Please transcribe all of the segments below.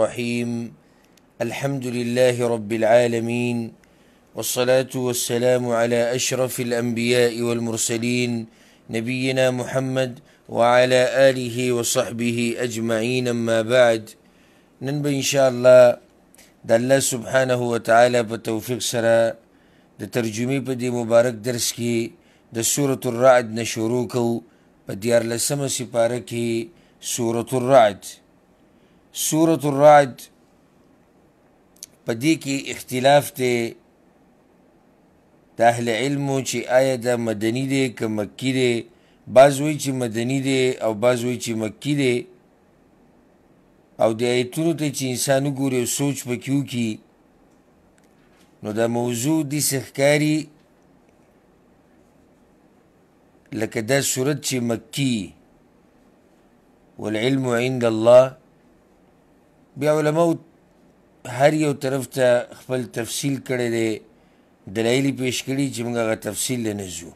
الرحيم الحمد لله رب العالمين والصلاة والسلام على أشرف الأنبياء والمرسلين نبينا محمد وعلى آله وصحبه أجمعين أما بعد ننبى إن شاء الله دالله سبحانه وتعالى بتوفيق سرا دترجمي بدي مبارك درسكي مبارک د الرعد نشروكو بديار په سباركي سورة الرعد سورة الرعد په دې کې اختلاف دی د اهل علم چې آیا د مدني دی که مکی دی بعض وی چې مدني دی او بعض وی چې مکی دی او د ایتونو ته چې انسان وګوري او سوچ پکې وکړي نو دا موضوع داسې ښکاري لکه دا صورت چې مکی والعلم عند الله بیا علماء هر یو طرف ته خپل تفصیل کړی دی دلایل پیش کړي چې موږ هغه تفصیل نه زو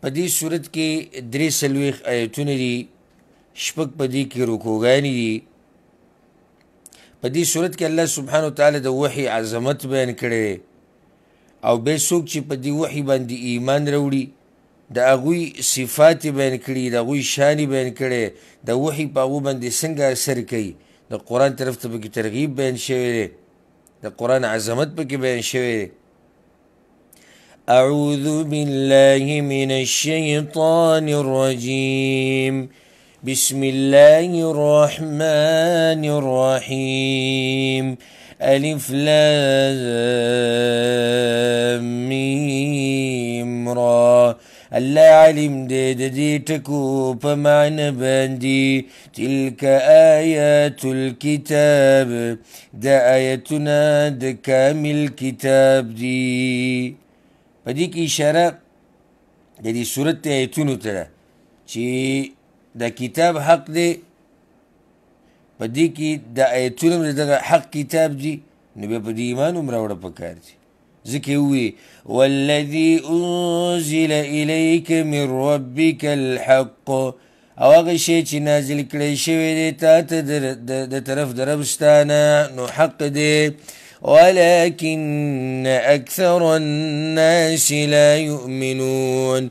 په دې صورت کې درې سلويخ آیتونه دي شپږ په دې کې رکوګانی دي په دې صورت کې الله سبحانه وتعالى د وحي عظمت بیان کړي او به څوک چې په دې وحي باندې ایمان وروړي د هغوی صفات بیان کړي د هغوی شان بیان کړي د وحي په هغو باندې څنګه اثر کوي د قران طرف ته به ترغیب بیان شوی دی د قران عظمت به کې شوی دی اعوذ بالله من الشیطان الرجیم بسم الله الرحمن الرحيم ألف لام را الله علم دی د دې ټکو په معنی باندې تلک آیات الكتاب دا آیتونه د کامل کتاب دی په دې کې اشاره د دې صورت آیتونو ته ده چې د کتاب حق دی په دې کې د آیتونو د حق کتاب دی نو بیا په دې ایمان هم راوړه پکار دی ذکی وی والذی انزل الیک من ربک الحق او هغه شی چې نازل کړی شوی دی تا ته د طرف د ربستانه نو حق دی ولكن اکثر الناس لا يؤمنون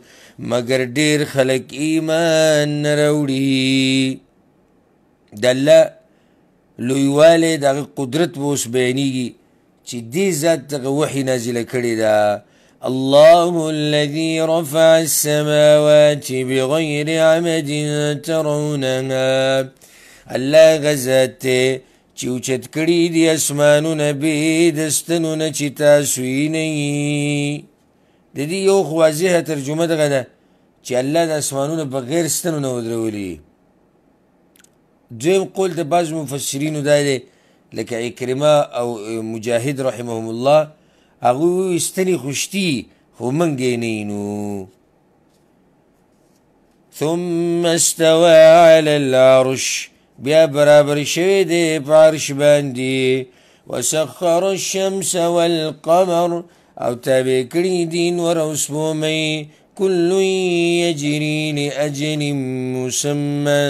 مگر ډیر خلک ایمان نه راوړي د الله لویوالی دغه قدرت به اوس بیانیږي چې دې ذات ته وحي نازله کړې ده الله الذي رفع السماوات بغير عمد ترونها الله غزات چې اوچت کړي دي اسمانونه به د ستنونه چې تاسو یې نه د دې یو واضحه ترجمه دغه ده چې الله د اسمانونو بغیر ستنونه ودرولي دویم قول د بعض مفسرینو دا دی لکه اکرمه او مجاهد رحمهم الله هغه استنی خوشتي خو منګې نه ثم استوى على العرش بیا برابر شوی دی پارش باندې وسخر الشمس والقمر او تابع کړی دین وروسمومي كل يجري لأجل مسمى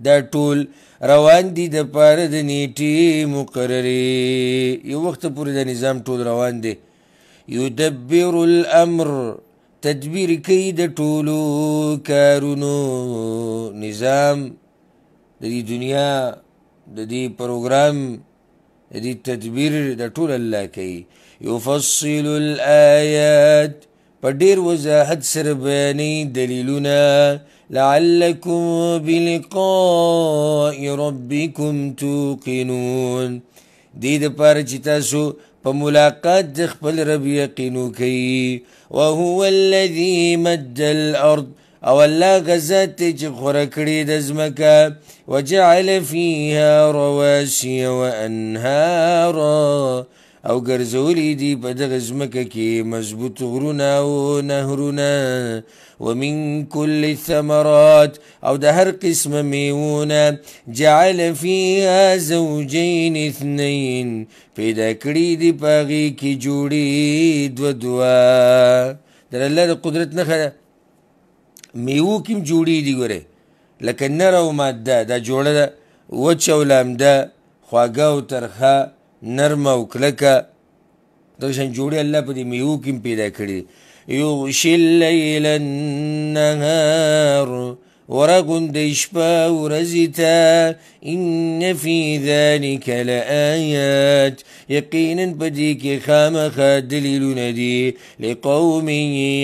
دا ټول روان دي د پاره د نیټې مقررې یو وخت پورې د نظام ټول روان دی یدبر الامر تدبیر کوي د ټولو کارونو نظام د دې دنیا د دې پروګرام د دې تدبیر د ټول الله کوي یفصل الآیات په ډیر وضاحت سره بیانې دلیلونه لعلكم بلقاء ربكم توقنون دې د پاره چې تاسو په ملاقات د خپل رب یقین وکړي او هو الذي مد الارض او الله غزات چې خوره کړي د ځمکه وجعل فيها رواسي وانهارا او ګرځولې دي په دغه ځمکه کې مضبوط غرونه او نهرونه ومن كل الثمرات او د هر قسم میوونه جعل فيها زوجين اثنين پیدا کړي دي پاغي کې جوړي دو دوا در الله د قدرت نه خره میوه کوم جوړي دي ګوره لکه نر او ماده دا جوړه ده وچه او لامده خواږه او ترخه نرمه او کلکه دا شان جوړې الله په دې میوه کې پیدا کړي یغشي الليل النهار ورغندي شپا ورزتا إن في ذلك لآيات يقينا بديك خامخا دليل ندي لقوم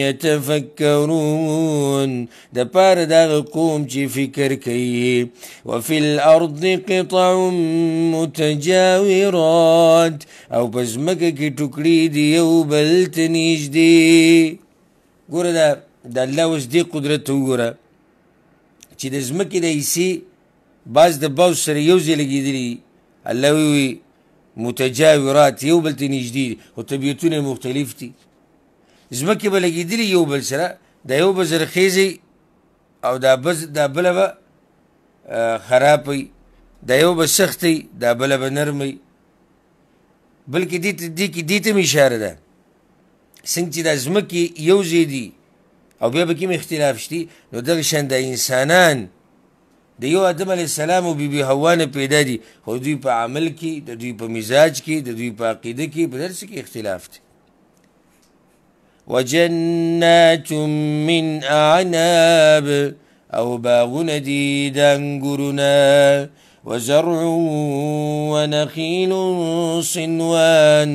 يتفكرون دبار داغ قوم جي فكر كي وفي الأرض قطع متجاورات أو بزمك كي تكري دي بلتنيج دي قرد دا الله دي قدرته قرد چې د ځمکې د حصې بعض د بعض سره یو ځای لګېدلي الله وی متجاورات یو بل ته نږدې دي خو طبیعتونه مختلف دي ځمکې به لګېدلي یو بل سره د یو به زرخیزې او دا بز دا بله به خراب وي د یو به سخت دا بله به نرم وي بلکې دې ته دې کې دې ته اشاره ده څنګه چې دا ځمکې یو ځای دي او بیا به کوم اختلاف شتی نو دغه شان د انسانان د یو آدم علی السلام او بیبي حوا نه پیدا دي خو دوی په عمل کې د دوی په مزاج کې د دوی په عقیده کې په درس کې اختلاف دي وجنات من اعناب او باغونه دي د انګورونه وزرع ونخيل صنوان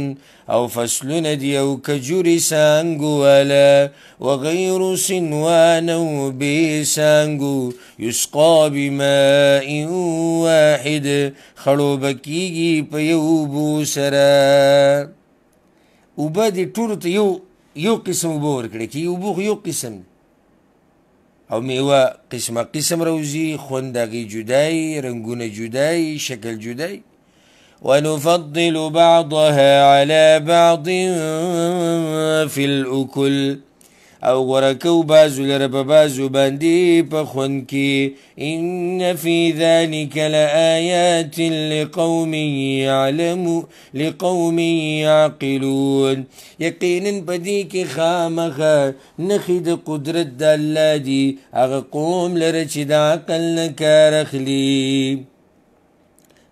او فصلون دی او کجوری سانگو والا وغیر سنوان و بی سانگو یسقا بماء واحد خړو بکیږي په یو بو سره اوبه دی ټول ته یو یو قسم اوبه ورکړي کی اوبه یو قسم او میوه قسمه قسم روزي خوند دغه جدای رنگونه جدای شکل جدای ونفضل بعضها على بعض في الأكل او غركو بازو لرب بازو باندي په ان في ذلك لآيات لقوم يعلموا لقوم يعقلون يقينا بديك خامخا نخد قدرة نخې أغقوم لرشد عقل نه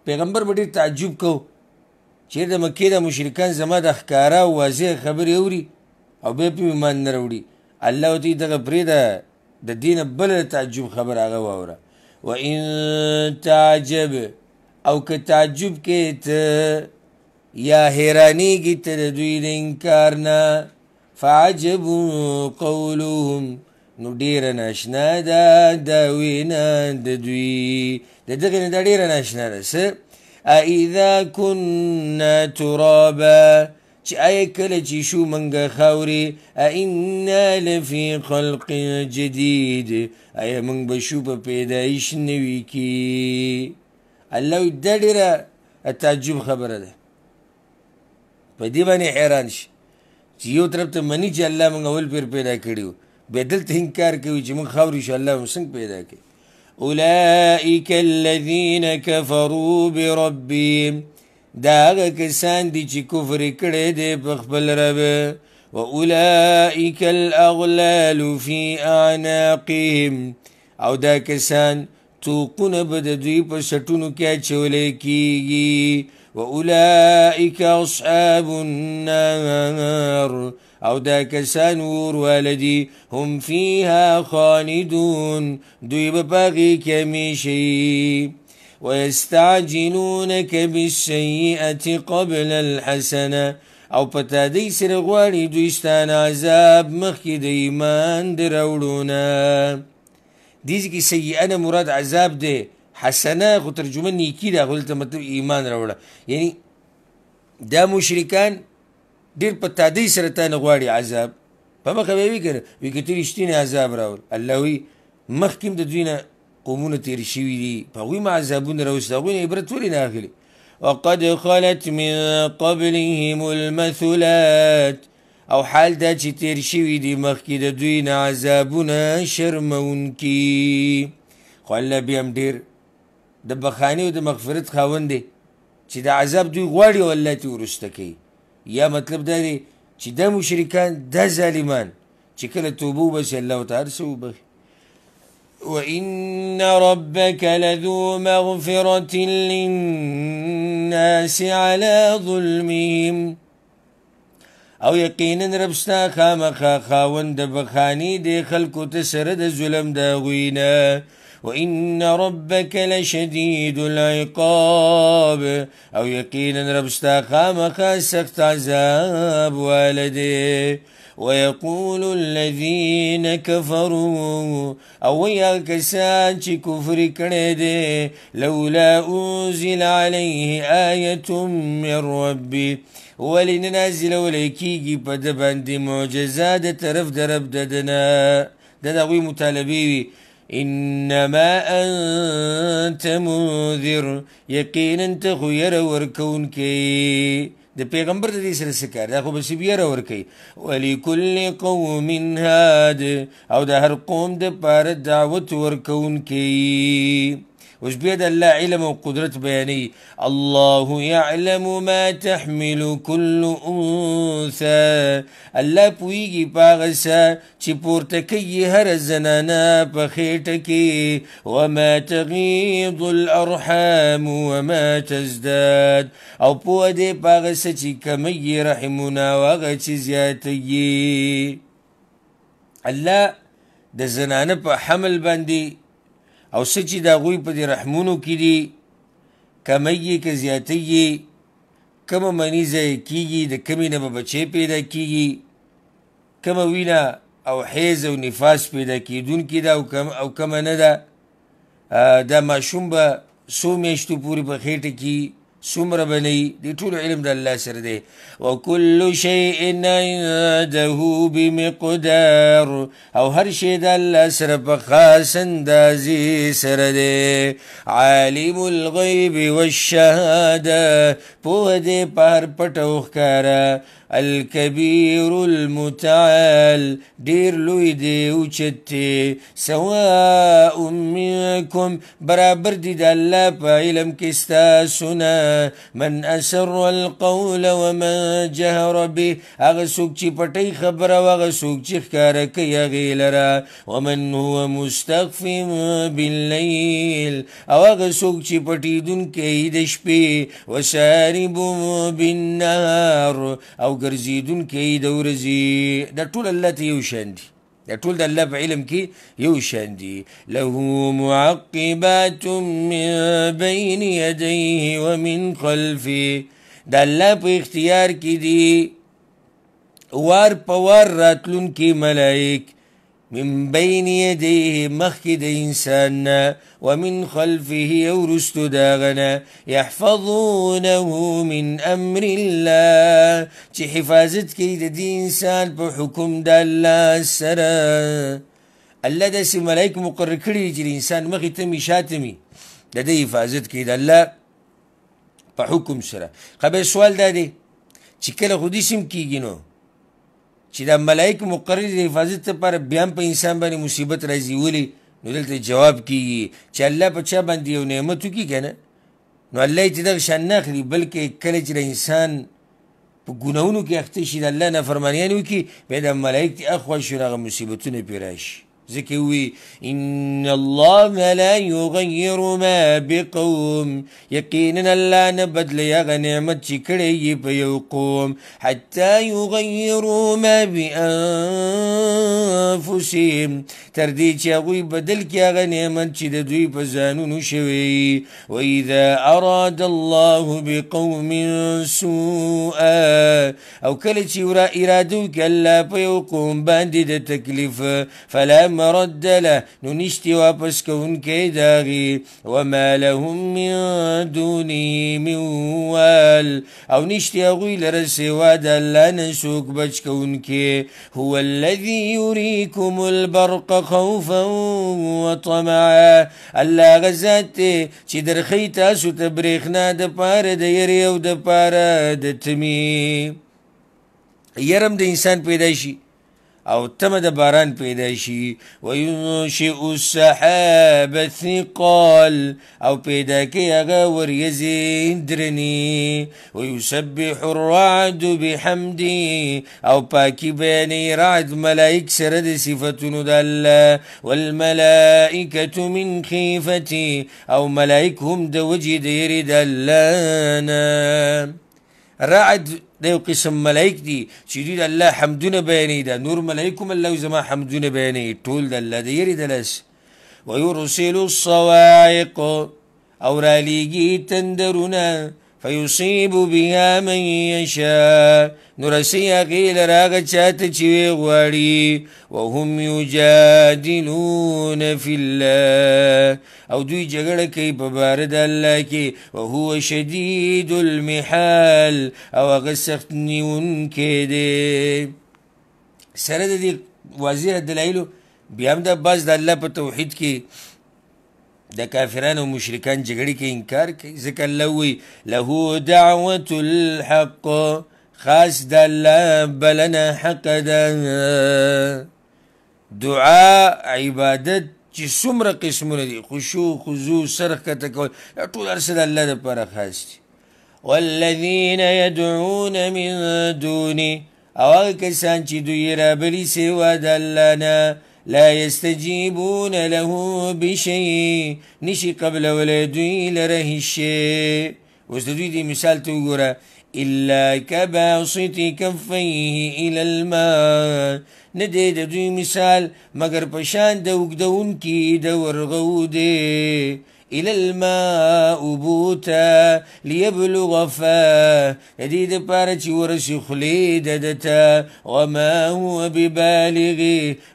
پیغمبر به ډېر تعجب کو چیرې د مکې د مشرکان زما د ښکاره او واضح خبرې اوري او بیا پې ایمان نه راوړي الله ورته دغه پرېږده د دې نه بله تعجب خبر هغه واوره وان تعجب او که تعجب کې ته یا حیرانېږي ته د دوی د انکار نه فعجب قولهم نو ډیره ناشنا ده دا وینا د دوی د دغې نه دا ډیره ناشنا ده څه اذا كنا ترابا چې آیا کله چې شو منګه خاورې انا لفي خلق جديد آیا موږ به شو په پیدایش نوي کې الله دا ډیره تعجب خبره ده په دې باندې حیران شي چې یو طرف ته مني چې الله موږ اول پیر پیدا کړي به دلته انکار کوي چې موږ خاوري شو الله موږ څنګه پیدا کړي اولئک الذین کفروا بربهم دا هغه کسان دي چې کفر کړي دي په خپل رب و اولئک الاغلال فی اعناقهم او دا کسان توقونه به د دوی په سټونو کې اچولې کیږي و اولئک اصحاب النار او دا کسان ور والدی هم فیها خالدون دوی بپاقی کمیشی ويستعجلونك بالسيئة قبل الحسنة او پتا دی سر غواړي دویستان عذاب مخکې د ایمان دروړونه دیز کی سیئه مراد عذاب دی حسنه خو ترجمه نیکی ده خو مطلب ایمان راوړه یعنی دا مشرکان ډیر په تادی سره تا نه غواړي عذاب په مخه به وي که نه وي که ته رښتینی عذاب راول الله وي مخکې د دوی نه قومونه تېر شوي دي په هغوی م عذابونه راوستي هغوی نه عبرت ولې نه اخلي وقد خلت من قبلهم المثلات او حال دا چې تیر شوي دي مخکې د دوی نه عذابونه شرمونکي خو الله بیا هم ډېر د بخانې او د مغفرت خاوند دی چې د عذاب دوی غواړي او الله تې وروسته کوي یا مطلب داری دی چې دا مشرکان دا ظالمان چې کله توبو بس الله تعالی سو وبخي وإن ربك لذو مغفرة للناس على ظلمهم او یقینا ربستا خامخا خاوند بخانی دی خلکو تسره د ظلم دا غوینه وإن ربك لشديد العقاب أو يقينا رب خام خاسخت عذاب والدي ويقول الذين كفروا او يا كسان كفر کفر لولا انزل عليه ايه من ربي ولننزل ولکیږي په د باندې معجزات طرف درب ددنا دغه مطالبه وي انما انت منذر یقینا ته خو ير ورکون کې د پیغمبر د دې سره سکار دا خو به سی بیره ور قوم هاد او د هر قوم د پر دعوت ورکون کی اوس بیا د الله علم او قدرت بیانې الله يعلم ما تحمل كل انثى الله پویږي پاغه چې پورته کوي هر زنانه په خېټه کې وما تغيض الارحام وما تزداد او پوه دې پاغه چې کمی رحمونه واغه چې زیاتې الله د زنانه په حمل باندې او سچې د هغوی په د رحمونو کې دي کمی که زیاتی کمه منیزه کیږي د کمی نه به بچې پیدا کیږي کمه وینه او حیز او نفاس پیدا کیدونکې ده او کم او کمه نه ده دا ماشوم به څو میاشتو پورې په خېټه کې سمر بني دي ټول علم د الله سره دی وكل شيء عنده بمقدار او هر شي د الله سره په خاص اندازي سره دی عالم الغيب والشهاده په دې پر پټوخ کړه الكبير المتعال دير لوی دی اوچتی سواء منكم برابر دی د الله په علم کې ستاسونه من اسر القول ومن جهر به هغه څوک چې پټی خبره او هغه څوک چې ښکاره کوي هغې لره ومن هو مستغف باللیل او هغه څوک چې پټیدونکی د شپې وسارب بالنهار او او ګرځیدون کې د ورځې د ټول الله ته یو شان دي د ټول د الله په علم کې یو شان دي له معقبات من بین یدیه ومن خلفه د الله په اختیار کې دي وار په وار راتلون کې ملائک من بین یدیه مخی د انسان نه ومن خلفه او رستو داغنا یحفظونه من امر الله چې حفاظت کوي د دې انسان په حکم د الله سره الله داسې ملایک مقرر کړي چې د انسان مخې ته مي شاته مي د دې حفاظت کوي د الله په حکم سره خو سوال دا دی چې کله خو دې سم کېږي نو چې د ملائک مقرر د حفاظت لپاره بیا په انسان باندې مصیبت راځي ولی نو دلته جواب کیږي چې الله په چا باندې یو نعمت وکړي کنه نو الله چې دغه شان نه اخلي بلکې کله چې انسان په ګناونو کې اخته شي د الله نافرمانیان وکړي بیا د ملائک اخوا شي هغه مصیبتونه پې راشي زكوي إن الله لا يغير ما بقوم يقينا لا نبدل يا غنيمة شكري چې حتى يغيروا ما بانفسهم ترديت يا غوي بدلك بدل کړي هغه نعمت چې نشوي واذا اراد الله بقوم سوءا او كلتي وراء إرادوك ألا الله باندد تكلف فلا مرد له نو نشتی واپس کوونکی د هغې وما لهم من دونه من وال او نشتی هغوی لره سوا د الله نه څوک بچ کوونکی هو الذي يريكم البرق خوفا وطمعا الله غزات دی چې درخی تاسو ته برېښنا د پاره د یری او د پاره د تمی یرم د انسان پیدا شي او تمه باران پیدا شي و ينشئ السحاب الثقال او پیدا کوي هغه وریځې درني و يسبح الرعد بحمده او پاکی بیانې رعد ملائک سرد د دالا والملائكة والملائکه من خیفتي او ملائک هم د وجه دالانا رعد دا یو قسم ملائک دي چې دوی د الله حمدونه بیانې دا نور ملائکم الله زما حمدونه بیانې ټول د الله د یری دلس ويرسل الصواعق او را لیږي تندرونه فیصیب بها من یشا نرسی اقیل راغ چات چوی غواړي وهم یجادلون فی الله او دوی جګړه کوي په بار د الله کې او هو شدید المحال او هغه سخت نیونکی دی سره د دې وزیر دلایلو بیا هم د بس د الله په توحید کې د کافرانو مشرکان جګړې کې انکار کوي ځکه الله وی له دعوة الحق خاص د الله بلنه حق ده دعا عبادت چې څومره قسمونه دي خشوع خضوع سرخ کته کول ټول ارسه د الله لپاره خاص دي والذین يدعون من دوني او هغه کسان چې دوی رابلي سوا د الله نه لا يستجيبون له بشيء نشي قبل ولا دوی لره هیڅ اوس د دوی د مثال ته وګوره الا كباسط كفيه الى الماء ندې د دوی مثال مگر پشان د وګدون کی د ورغو دی الى الماء بوتا ليبلغ فا ندي د پاره چې ورشي خلی ددته وما هو ببالغ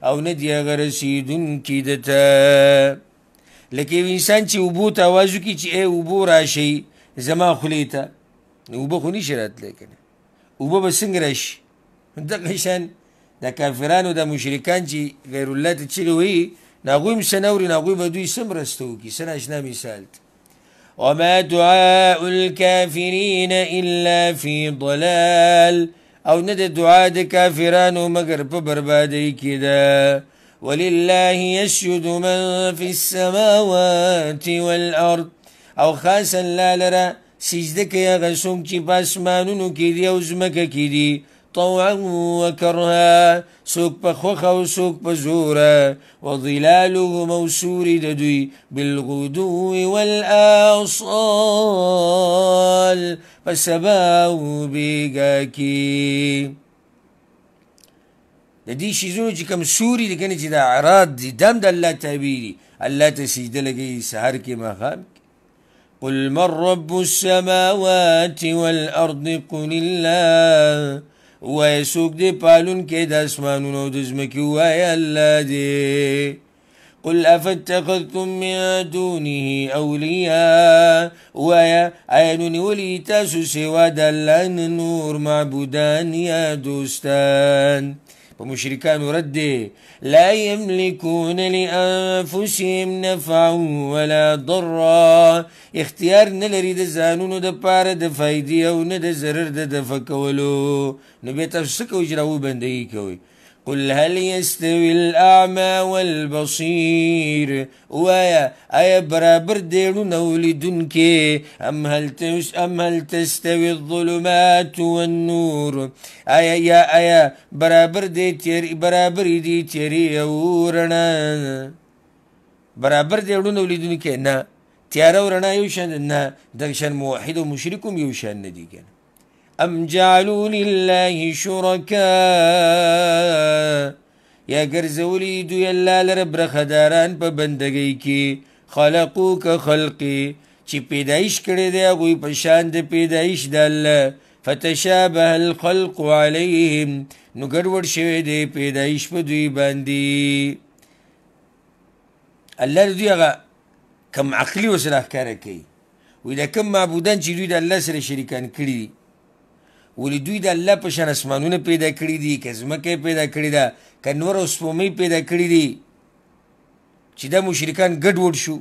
او ندي غرسیدون کی دته لکه انسان چې وبوتا وازو کی چې ای وبو راشي زما خلی ته وبو خو نشي راتلی کنه وبو به څنګه راشي دغه شان د کافرانو د مشرکان چې غیر الله ته چیغې وایي ناغوی مسنوری ناغوی با دوی سمرستو کی سناشنا مثالت وما دعاء الكافرين إلا في ضلال او ند دعاء د کافرانو مگر په بربادی کې ده ولله يشهد من في السماوات والارض او خاصا لا لره سجده کوي هغه څوک چې په اسمانونو کې دي او ځمکه کې دي طوعا وكرها سوق بخوخا وسوق بزورا وظلاله موسور ددوی بالغدو والآصال فسباو بيقاكي دي دې شیزونو كم سوري دي کنه چې دا عراض دي دم دا الله تابيري اللا ته لكي سهر كي ما مخام قل من رب السماوات والأرض قل الله وای سوک دی پالون کې د اسمانونو د ځمکې وای الله دی قل افتخذتم من دونه اولیاء ويا اين ولي تاسو سوا دلن نور معبودان یا دوستان په مشرکانو رد دی لا یملکون لانفسهم نفعا ولا ضرا اختیار نه لري د ځانونو د پاره د فائدې او نه د ضرر د دفع کولو نو به تاسو کوی جراو بندي کوي قل هل يستوي الاعمى والبصير ويا أيا برا بردير ړوند ام هل ام هل تستوي الظلمات والنور أيا يا أيا برا بردي تير برا بردي تیری او رڼا برابر دی ړوند اولیدونکي نه تیار او رڼا یو موحد او يوشان هم أم جعلوا لله شركاء یا ګرځولي دوی الله لره برخداران په بندګۍ کې خلقو ک خلقي چې پیدایش کړي دی هغه په شان د پیدایش دل فتشابه الخلق عليهم نو ګډوډ شوی دی پیدایش په دوی باندې الله دوی هغه کم عقلی وسره ښکار کوي وې دا کم معبودان چې دوی د الله سره شریکان کړي ولې دوی د الله په شان اسمانونه پیدا کړی دي که ځمکه پیدا کړی ده که نور او سپومۍ پیدا کړی دي چې دا مشرکان ګډوډ شو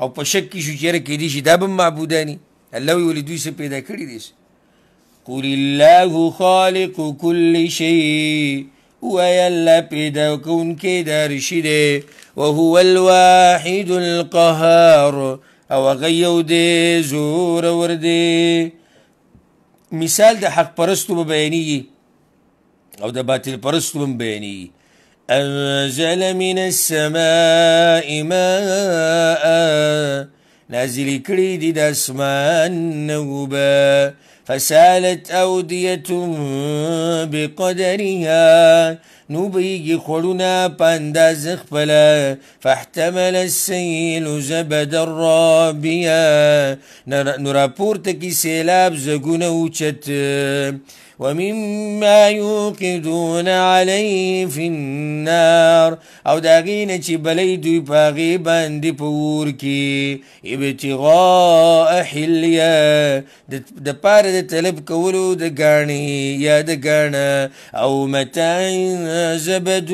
او په شک کې شو چې یاره کیدای شي دا به معبودانی الله وی ولې دوی څه پیدا کړی دي قل الله خالق كل شيء ويلا پیدا کوونکی د رشي دی او هو الواحد القهار او غيو دي زور ور دي مثال د حق پرستو به او د باطل پرستو به انزل من السماء ماء نازل کړي دي د اسمان نوبا فسالت اوديه بقدرها نوبيجي خلنا بانداز خبلا فاحتمل السيل زبدا رابيا نرا پورته کی سیلاب زګونه اوچت ومما يوقدون عليه في النار او داغین چې بلې دوی پاغي باندې پور کې ابتغاء حلیه د پاره د طلب کولو د غاڼې یا د غاڼه او متاع زبد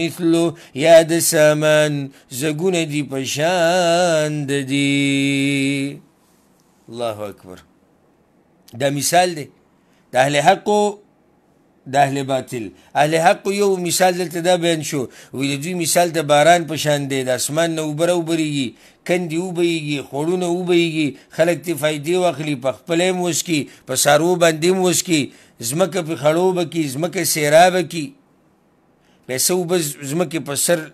مثله یا د سامان زګونه دی پشان د دی الله اکبر دا مثال دی د اهل حق د اهل باطل اهل حق یو مثال دلته دا بیان شو وی د دوی مثال د باران په شان دی د اسمان نه وبره وبریږي کندي وبېږي خوړونه وبېږي خلک ته فائدې واخلي په خپلې موسکی په سارو باندې موسکی زمکه په خړو بکی زمکه سیراب کی پیسې وب زمکه په سر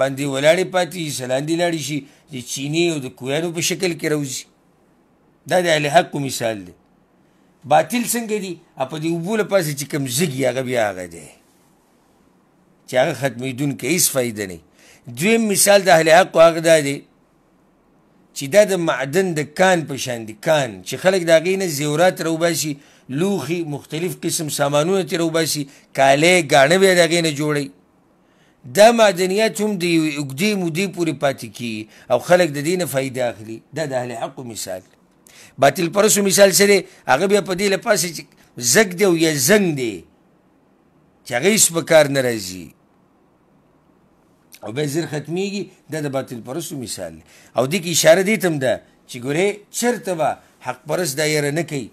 باندې ولاړې پاتې سلاندې لاړې شي چې چینی او د کویانو په شکل کې راوځي دا د اهل حق مثال دی باطل څنګه دي په دې وبو له پاسه چې کوم زګي هغه بیا هغه دی چې هغه ختمېدون کې هیڅ فایده نه دویم مثال د اهل حق هغه دا دی چې دا د معدن د کان په شان دي کان چې خلک د هغې نه زیورات راوباسي لوخي مختلف قسم سامانونه ترې راوباسي کالې ګاڼه به یې د هغې نه جوړوي دا معدنیات هم د یوې اوږدې مودې پورې پاتې کیږي او خلک د دې نه فایده اخلي دا د اهل حقو مثال باطل پرسو مثال سره هغه بیا په دې لپاره چې زګ دی او یا زنګ دی چې هغه هیڅ په کار نه راځي او به زر ختمیږي دا د باطل پرسو مثال او د کی اشاره دي تم ده چې ګوره چرته به حق پرس دا یره نه کوي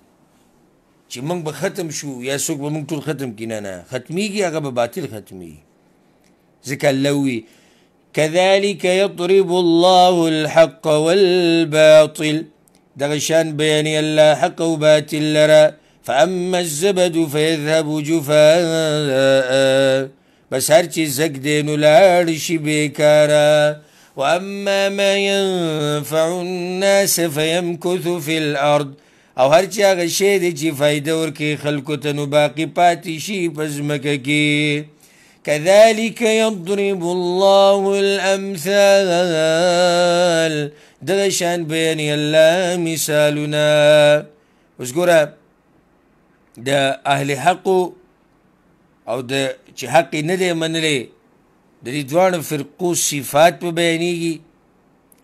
چې موږ به ختم شو یا څوک به موږ ټول ختم کینه نه ختمیږي هغه به باطل ختمي ځکه لوي كذلك يضرب الله الحق والباطل دغشان بياني الله حق وباتل لرا فأما الزبد فيذهب جفاء بس هرشي زك دينو لارش بيكارا وأما ما ينفع الناس فيمكث في الأرض او هرشي چا هغه شی دی چې فایده ورکړي باقي پاتې شي په ځمکه كذلك يضرب الله الأمثال د شان بیان الله مثالنا اوس ګوره د اهل حق او د چې حق نه دی منلې د دې دوه فرقو صفات په بیانېږي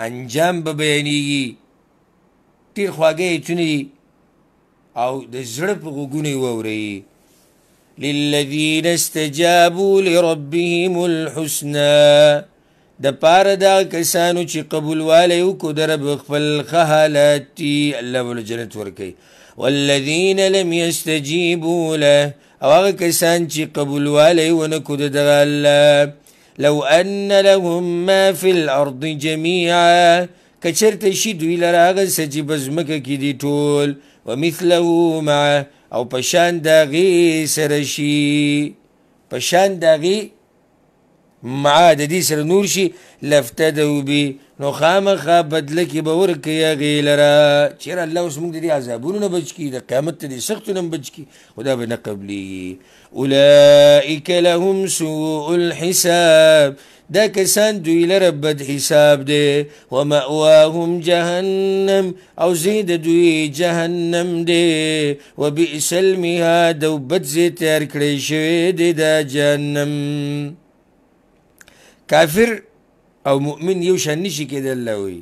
انجام به بیانېږي تیر خواږه چونی او د زړه په غوګونی ووري للذين استجابوا لربهم الحسنى د پاره دا کسانو چې قبول والي وکړو در بخفل خحالات الله ول جنت ورکي والذین لم یستجیبوا له او هغه کسان چې قبول والي ونکړو د الله لو ان لهم ما فی الارض جميعا کچرته شي دوی لره هغه سچې بزمکه کې دي ټول ومثله مع او پشان داغي سره شي پشان داغي مع د دې سره نور شي لفتدو بي نو خامخا بدله کې به ورکه یا غیلره چیرې الله اوس موږ د دې عذابونو نه بچ کی د قیامت د سختو نه بچ کی خدا به نه قبلېږي اولئک لهم سوء الحساب دا کسان دوی لره بد حساب دی و مأواهم جهنم او زید دوی جهنم دی و بئس المهاد او بد زی تیار کړی شوی دی دا جهنم کافر او مؤمن یو شان نشي کېدل لوي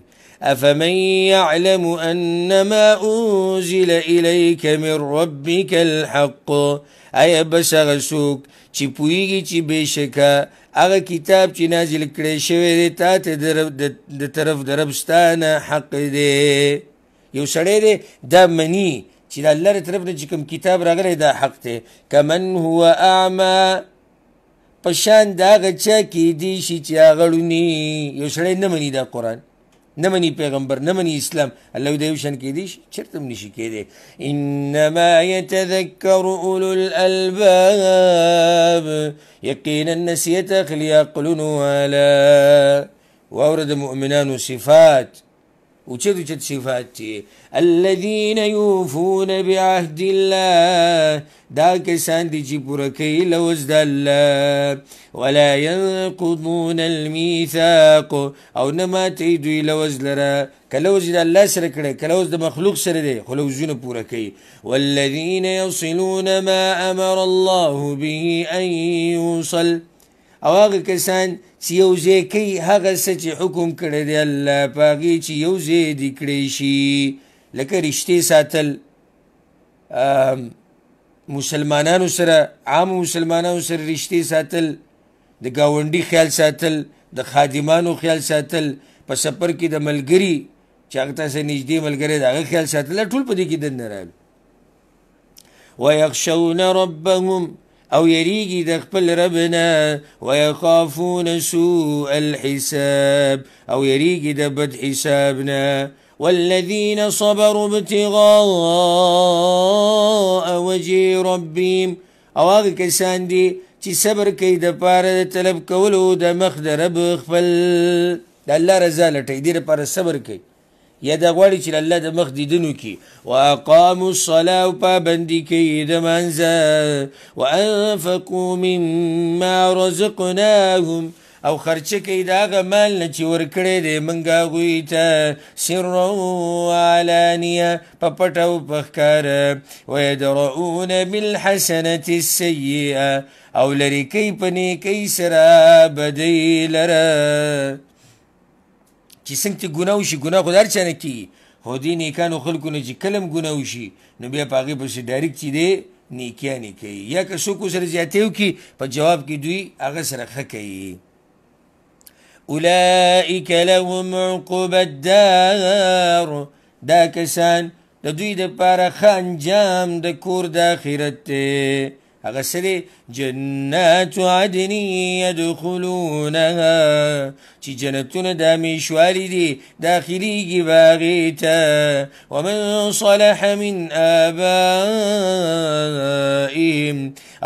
افمن يعلم انما انزل اليك من ربك الحق اي بشغ سوق چې پويږي چې بشکا هغه کتاب چې نازل کړي شوی دی تا ته د طرف دربستانه حق دی یو سړی دی دا منی چې د الله طرف نه چې کوم کتاب راغلی دا حق دی کمن هو اعمى پشان دا هغه چا کې دی شي چې هغه ړونی یو سړی نه مني دا قرآن نه مني پیغمبر نه مني اسلام الله دې یو شان کې دی چیرته نشي کېدی انما يتذكر اولو الالباب یقینا نسیت اخلي عقلون والا واورد مؤمنان صفات وشد صفاتي الذين يوفون بعهد الله دا ساندي دي چې پوره کوي الله ولا ينقضون الميثاق او نما تيدو دوی لوز لره کلوز الله سره کړی مخلوق سره دی خو لوزونه پوره کوي ما امر الله به ان يوصل او هغه کسان چې یو ځای کوي هغه څه چې حکم کړی دی الله په هغې چې یو ځای دې کړی شي لکه رشتې ساتل مسلمانانو سره عام مسلمانانو سره رشتې ساتل د گاونډي خیال ساتل د خادمانو خیال ساتل په سفر کې د ملګری چې هغه تاسو نږدې ملګری د هغه خیال ساتل ټول په دې کې دنه راغلي ويخشون ربهم او يريجي د خپل ربنا ويخافون سوء الحساب او يريجي د بد والذين صبروا ابتغاء وجه ربهم او هغه كسان دي تي صبر كي د پاره د طلب کولو د مخ رب خپل د الله رزالة تي دير لپاره صبر كي یا دا غواړي چې الله د مخ دیدنو کې واقاموا الصلاه او پابندي کوي د منځه وانفقوا مما رزقناهم او خرچه کوي د هغه مال نه چې ورکړی دی منګه هغوی ته سرا علانیه په پټه او په ښکاره ویدرعون بالحسنة السیئه او لرې کوي په نیکۍ سره بدۍ لره چې څنګه ته ګناه وشي ګناه خو در چنه کیږي خو دې نیکانو خلکو نه چې کلم ګناه وشي نو بیا په هغې پسې ډایرکټ چې دی نیکیا نه کوي یا که څوک سره زیاتی وکړي په جواب کې دوی هغه سره ښه کوي اولئک لهم عقب الدار دا کسان د دوی دپاره ښه انجام د کور د آخرت دی هغه سره جنات عدن يدخلونها چې جنتونه د میشوالي دي داخليږي باغیته ومن صلح من آبائهم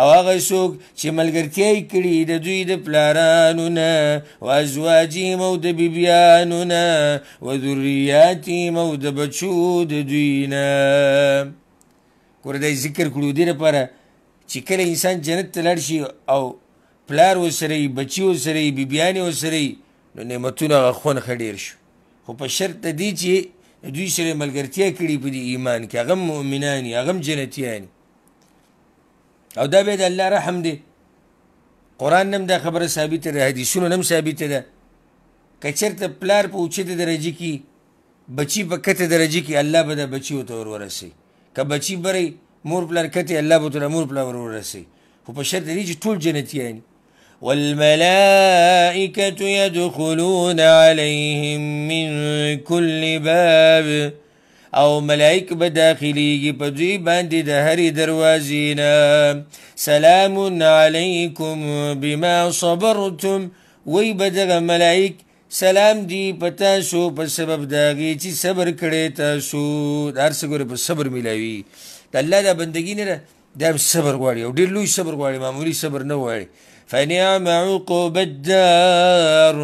او هغه څوک چې ملګرتیا کړي د دوی د پلارانو نه او ازواجهم او د بیبیانو نه او ذریاتهم او د بچو د دوی نه کور دې ذکر کړو دې لپاره چې کله انسان جنت ته لاړ شي او پلار وسره بچي وسره بیبيان وسره نو نعمتونه خون خډیر شو خو په شرط دی چې دوی سره ملګرتیا کړي په ایمان کې هغه مؤمنان هغه جنتیان او دا به د الله رحم دی قران نم دا خبره ثابت ده حدیثونو نم ثابت ده کچرته پلار په اوچته درجه کې بچي په کته درجه کې الله به د بچي او تور ورسي که بچي بری مور پلار کته الله به تر مور پلار ورورسي خو په شرط دی چې ټول جنتیان والملائکه يدخلون عليهم من كل باب او ملائک به داخليږي په دوی باندې د هرې دروازې نه سلام علیکم بما صبرتم وی به دغه ملائک سلام دی پتا شو په سبب داږي چې صبر کړی تاسو دار سګور په صبر ملاوي د الله د بندگی نه دا صبر غواړي او ډیر لوی صبر غواړي معمولی صبر نه غواړي فنعم عقوب الدار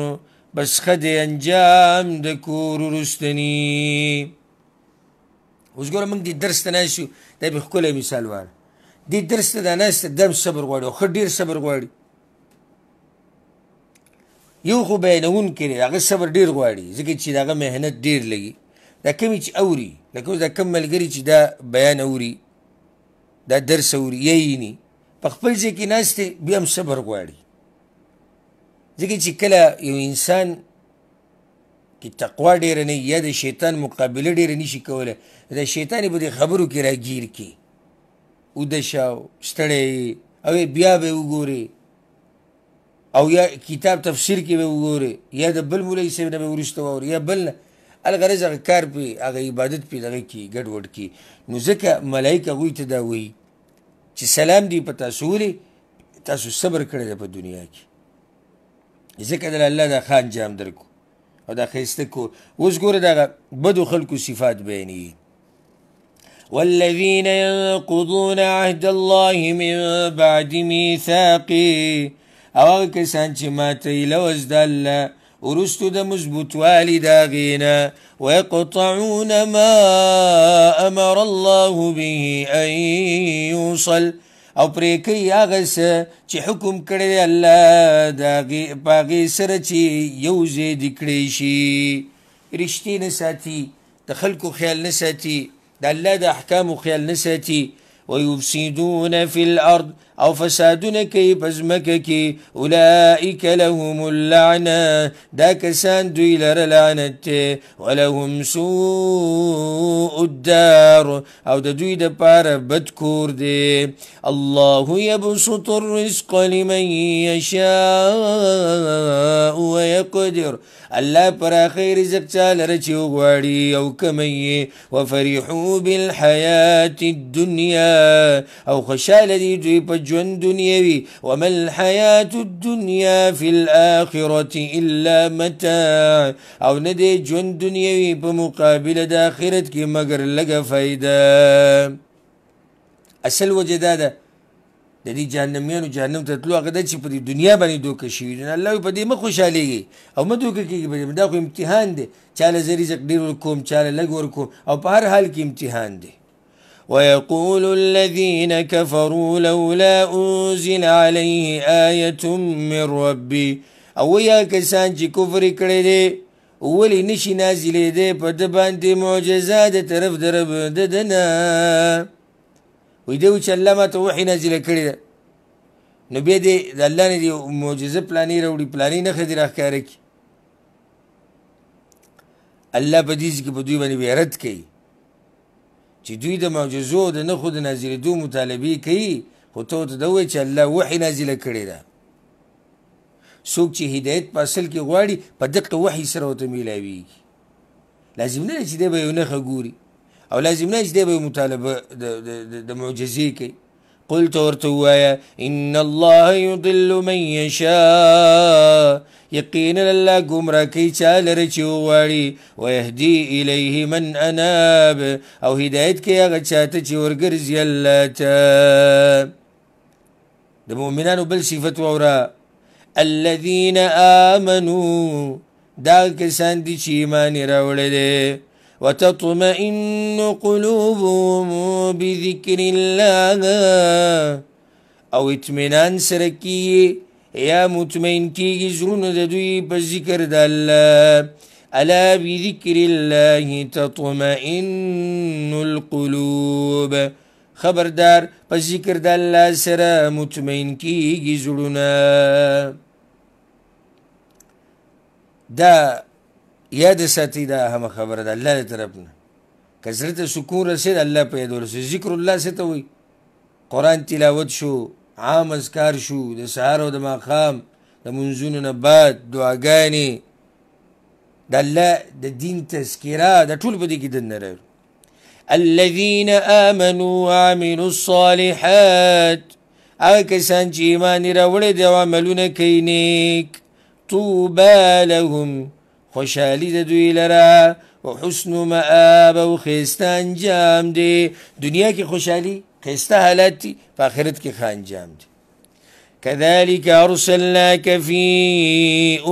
بس خد انجام د کور رستنی اوس ګوره موږ دې درس ته ناشو دا به ښکلی مثال واره دې درس ته دا ناسته دم صبر غواړي او ښه ډیر صبر غواړي یو خو بیانون کړي هغه صبر ډیر غواړي ځکه چې دغه مهنت ډیر لګي دا کمی چې اوري لکه اوس دا کم ملګري چې دا بیان اوري دا درس اوري یینی په خپل ځای کې ناستې بیا هم صبر غواړي ځکه چې کله یو انسان کې تقوا ډیره نه یا د شیطان مقابله ډیره نشي کوله د شیطان به د خبرو کې راګیر کی او د شاو ستړی او بیا به وګوري او یا کتاب تفسیر کې به وګوري یا د بل مولای سیب نه به ورسته ووري یا بل نه الغرض هغه کار پې هغه عبادت پې دغه کې ګډوډ کې نو ځکه ملایک هغوی ته دا وایي چې سلام دی په تاسو ولې تاسو صبر کړی دی په دنیا کې ځکه در الله دا ښه انجام درکو او دا ښایسته کو اوس ګوره دغه بدو خلکو صفات بیانوي والذين ينقضون عهد الله من بعد ميثاقه او هغه کسان چې ماتوي لوز د الله ورستو د مضبوط والی دا غینا ويقطعون ما امر الله به ان يوصل او پرې کوي هغه چې حکم کړی دی الله دا باغې سره چې یو ځای د کړی شي رښتې نه ساتي د خلکو خیال نه ساتي د الله د احکامو خیال نه ساتي ويفسدون في الارض او فسادونه کوي پزمکه کې اولائک لهم اللعنه دا کسان دوی لره لعنت ته ولهم سوء الدار او د دوی د پاره بد کور دی الله يبسط الرزق لمن يشاء ويقدر الله پر خیر رزق چاله رچ وغواړي او کمی وفرحوا بالحیات الدنيا او خوشاله دي دوی په ژوند دنیوي وما الحیات الدنیا فی الاخرة الا متاع او نه دی ژوند دنیوي په مقابله د آخرت کې مگر لګه فائدہ اصل وجه دا ده د دې جهنميانو جهنم ته تلو هغه چې په دنیا باندې دوکه شي نه الله په دې مخ خوشاليږي او مې دوکه کېږي په دا خو امتحان دی چاله زریزق ډیر کوم چاله لګ ور کوم او په هر حال کې امتحان دی ويقول الذين كفروا لولا أنزل عليه آية من ربي او یا کسان چې کفر کړي دي ولی نشي نازلې ده په د باندې معجزه د طرف درب د دنا وې دوی چې الله ماته وحي نازل کړي ده نو به دې د الله نه دی معجزه پلانې وروړي پلانې نه خدي راخاره کی الله په دې کې په دوی باندې غیرت کوي چې دوی د معجزو د نخو د نازلېدو مطالبې کوي خو تو ته ده وایي چې الله وحي نازله کړې ده څوک چې هدایت په اصل کې غواړي په دقه وحي سره ورته میلاویږي لازم نه ده چې دی به یو نښه ګوري او لازم نه چې دی به مطالبه د معجزې کوي قلت ورته ووایه ان الله یضل من یشاء یقینا الله گمراه کوي چا لره چې وغواړي ویهدي الیه من اناب او هدایت کوي هغه چاته چې ورګرځي الله ته د مؤمنانو بل صفت واوره الذين آمنوا دا کسان دي چې ایمان راوړی دی وتطمئن قلوبهم بذكر الله او اطمینان سره کیږي یا مطمئن کیږي زړونه د دوی په ذکر د الله الا بذكر الله تطمئن القلوب خبردار په ذکر د الله سره مطمئن کیږي زړونه دا یاد ساتي دا هم خبره ده الله طرف نه کزرته سکون رسید الله په یاد ورسې ذکر الله څه ته وي قران تلاوت شو عام اذکار شو د سهار او د ماښام د منځونو نه بعد دعاګانې د الله د دین تذکره د ټول په دې کې دننه راغلو الذين آمنوا وعملوا الصالحات هغه کسان چې ایمان راوړی دی او عملونه کوي نیک طوبا لهم خوشحالي د دوی لره او حسن مآب او ښایسته انجام دی دنیا کې خوشحالي خسته حالت دي په آخرت کې ښه انجام دي كذلك أرسلناك في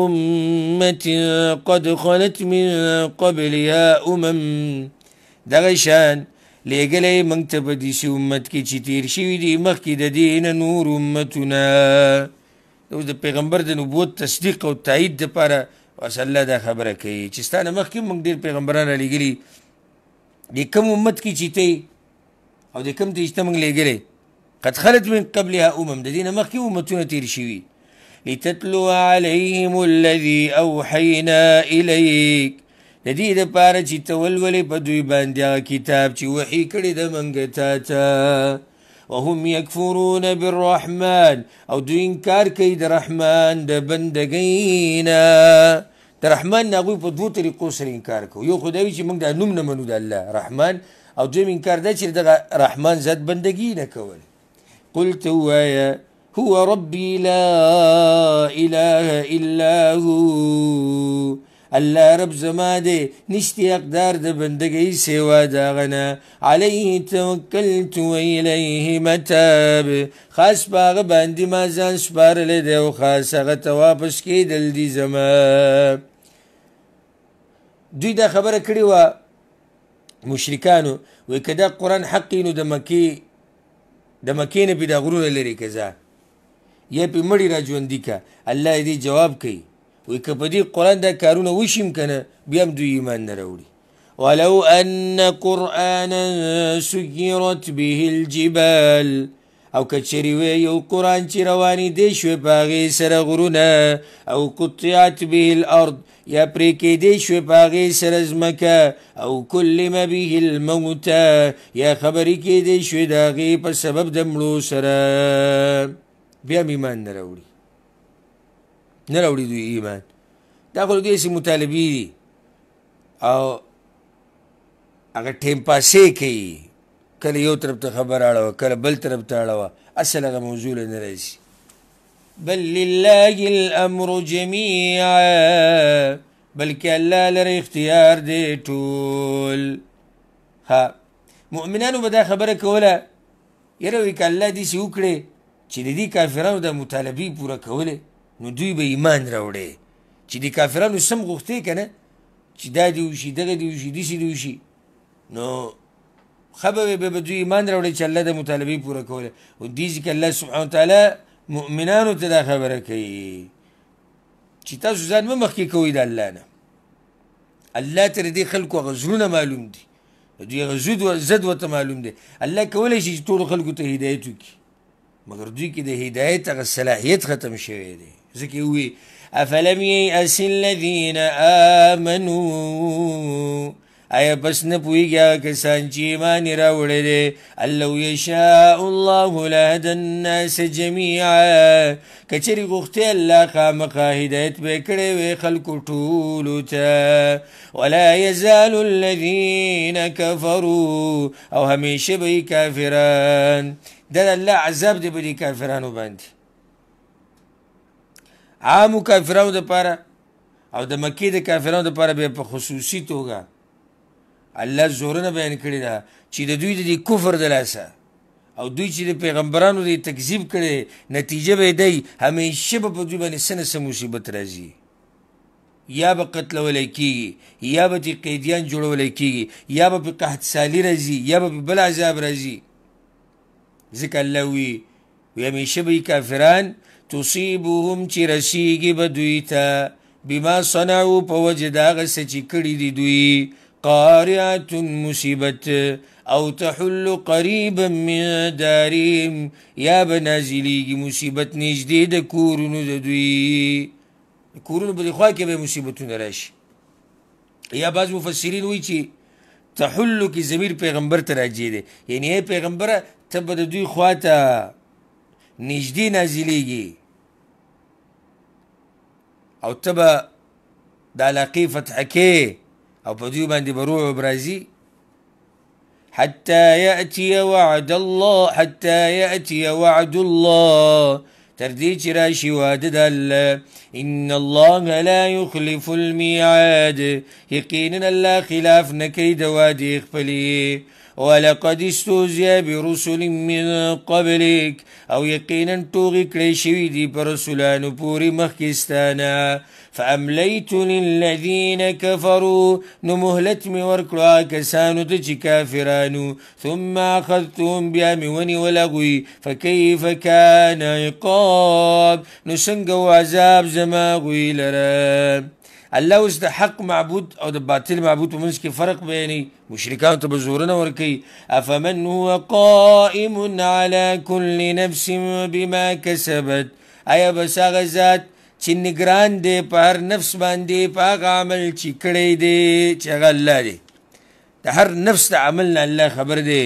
أمة قد خلت من قبلها أمم دغشان لګلې موږ ته په دې شی امت کې چې تیر شوی دی مخکې د دین نور امتونه اوس د پیغمبر د نبوت تصدیق او تایید لپاره وصله دا خبره کوي چې ستانه مخکې موږ ډیر پیغمبران علیګلی د کوم امت کې چې او د کم ته اجتماع لګلې قد خلت من قبلها امم د دینه مخکې امتونه تیر شوي لتتلو عليهم الذي اوحينا اليك د دې لپاره چې تولولې په دوی باندې هغه کتاب چې وحي کړی د منګ تا ته وهم یکفرون بالرحمن او دوی انکار کوي د رحمان د بندګینا د رحمان نه هغوی په دوو طریقو سره انکار کوي یو خو دا وي چې موږ دا نوم نه منو د الله رحمان او دویم انکار دا چې دغه رحمان ذات بندگی نه کول قلت وایا هو ربي لا اله الا هو الله رب زما دی نشتی اقدار د بندګۍ سوا داغنه علیه توکلت و الیه متاب خاص باغ باندې ما ځان سپارل دی او خاص هغه ته واپس کیدل دی زما دوی دا خبره کړې وه مشرکانو وای کدا قران حق نو د مکی د مکی نه په دا غرونه لري کزا یا په مړی را ژوند کا الله دې جواب کوي وای کپه دې قران دا کارونه وشیم کنه بیا هم دوی ایمان نه راوړي ولو ان قرانا سيرت به الجبال او کچری وی یو قران چې رواني دی شو باغی سره غرونه او قطعت به الارض یا پرې کې دی شو باغی سره زمکه او کلم به الموت یا خبرې کې دی شو داغي په سبب د مړو سره بیا ایمان نه راوړي نه راوړي دوی ایمان دا خو دوی سي مطالبي دي او هغه ټیم پاسې کوي کله یو طرف ته خبر اړه کله بل طرف ته اړه اصل هغه موضوع نه راشي بل لله الامر جميعا بلکې الله لري اختیار دی ټول ها مؤمنانو به دا خبره کوله یره وی کله دې سی وکړي چې دې کافرانو د مطالبي پوره کوله نو دوی به ایمان راوړي چې دې کافرانو سم غوښتي کنه چې دا دی وشي دغه دی وشي دې سی دی وشي نو خبر به دوی ایمان راوړي چې الله د مطالبه پوره کوله او دې ځکه الله سبحانه تعالی مؤمنانو ته دا خبره کوي چې تاسو ځان مه مخکې کوئ د الله نه الله ته دې خلکو غزرونه معلوم دي دوی غزود و زد و ته معلوم دي الله کولی شي چې ټول خلکو ته هدایت وکړي مګر دوی کې د هدایت هغه صلاحیت ختم شوی دی ځکه وی افلم یئس الذین آمنوا آیا پس نه پوهیږي هغه کسان چې ایمان یې راوړی دی الو یشاء الله لهد الناس جمیعا که چېرې غوښتې الله خامخا هدایت به کړی وی خلکو ټولو ته ولا یزال الذین کفرو او همیشه به کافران د الله عذاب دی به کافرانو باندې عامو کافرانو دپاره او د مکې د کافرانو دپاره بیا په خصوصي توګه الله زورونه بیان کړی دا چې د دوی د کفر د لاسه او دوی چې د پیغمبرانو د تکذیب کړي نتیجه به دی همیشه به په دوی باندې سنه سم مصیبت راځي یا به قتلول کیږي یا به د قیدیان جوړول کیږي یا به په قحط سالی راځي یا به په بل عذاب راځي ځکه الله وی وی همیشه به کافران تصيبهم چې رسیږي به دوی ته بما صنعوا په وجه د هغه څه چې کړي دي دوی قارعة مصيبت او تحل قريبا من دارهم یا بنازلیږي مصیبت نږدې د کورونو د دوی کورونو په خوا کې به مصیبتونه راشي یا بعض مفسرین وایي چې تحل کې ضمیر پیغمبر ته راځي دی یعنی ای پیغمبر ته به د دوی خوا ته نږدې نازلیږي او ته به د علاقې فتح کې او په دوی باندې بروع برازي حتى يأتي وعد الله حتى يأتي وعد الله ترديش راشي واددل إن الله لا يخلف الميعاد يقينا لا خلاف نكيد وادي اخبلي ولقد استوزي برسل من قبلك أو يقينا توغي كريشوي دي برسلان پوري مخكستانا فامليت للذين كفروا نمهلت مهلت می ورکړه کسانو ته ثم اخذتهم بیا می ولغوي فكيف كان عقاب نو عذاب زماغوي غوي الله اوس حق معبود او دباتل معبود په فرق بيني مشرکانو ته وركي افمن هو قائم على كل نفس بما كسبت ایا بساغ هغه ذات چې نگران دی په هر نفس باندې په هغه عمل چې کړی دی چې هغه الله دی د هر نفس د عمل نه الله خبر دی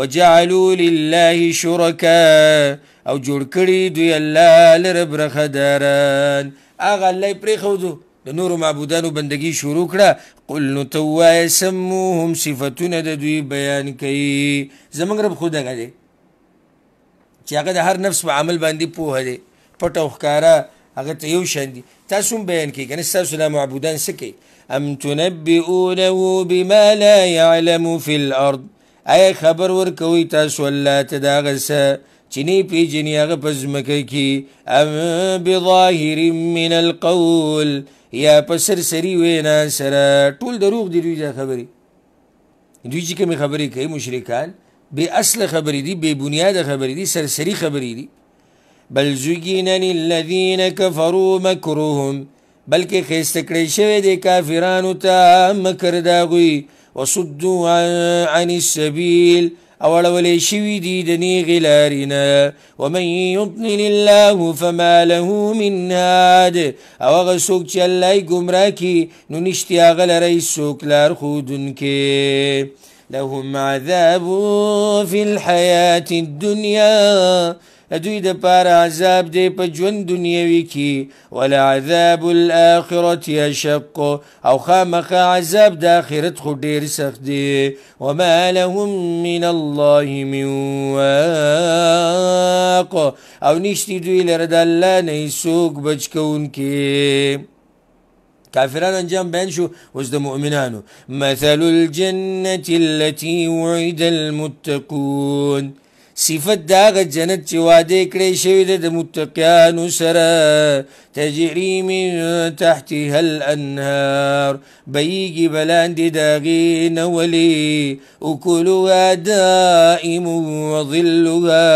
وجعلوا لله شرکاء او جوړ کړي دوی الله لره برخه داران هغه الله پرې خوځو د نور معبودانو بندگی شروع کړه قل نو توای سموهم صفاتونه د دوی بیان کړي زمنګ رب خود هغه دی چې هغه د هر نفس په عمل باندې پوهه دی پټ او ښکارا هغه ته یو شان دي تاسو بیان کې کنه تاسو نه معبودان سکی ام تنبئونه بما لا يعلم في الارض اي خبر ورکوي تاسو الله تداغسه چنی پی جنی هغه پزمکه کی ام بظاهر من القول یا پسر سری وینا سره ټول دروغ دی دوی خبري دوی چې کوم خبري کوي مشرکان به اصل خبري دي به بنیاد خبري دي سرسری خبري دي بل زګین للذین کفروا مکرهم بلکې خسته کړی شوی د کافرانو ته مکر داغوی وصدوا عن السبيل اول ولې شوی دی د نیغې لارې نه ومن یضلل الله فما له من هاد او هغه څوک چې الله یې ګمراه کړي نو نشته هغه لره یې څوک لارښودونکي لهم عذاب في الحياة الدنيا دوی د پاره عذاب دی په ژوند دنیوي کې ولا عذاب الاخره يشق او خامخ عذاب د اخرت خو ډیر سخت دی وما لهم من الله من واق او نشتی دوی لره د الله نه سوق بچکون کې كافران انجام بينشو وزد مؤمنانو مثل الجنة التي وعد المتقون صفت داغ جنت چواده واده کړی شوی د متقیانو سره تجري من تحتها الانهار بیږي به لاندې د هغې ولي اکلها دائم وظلها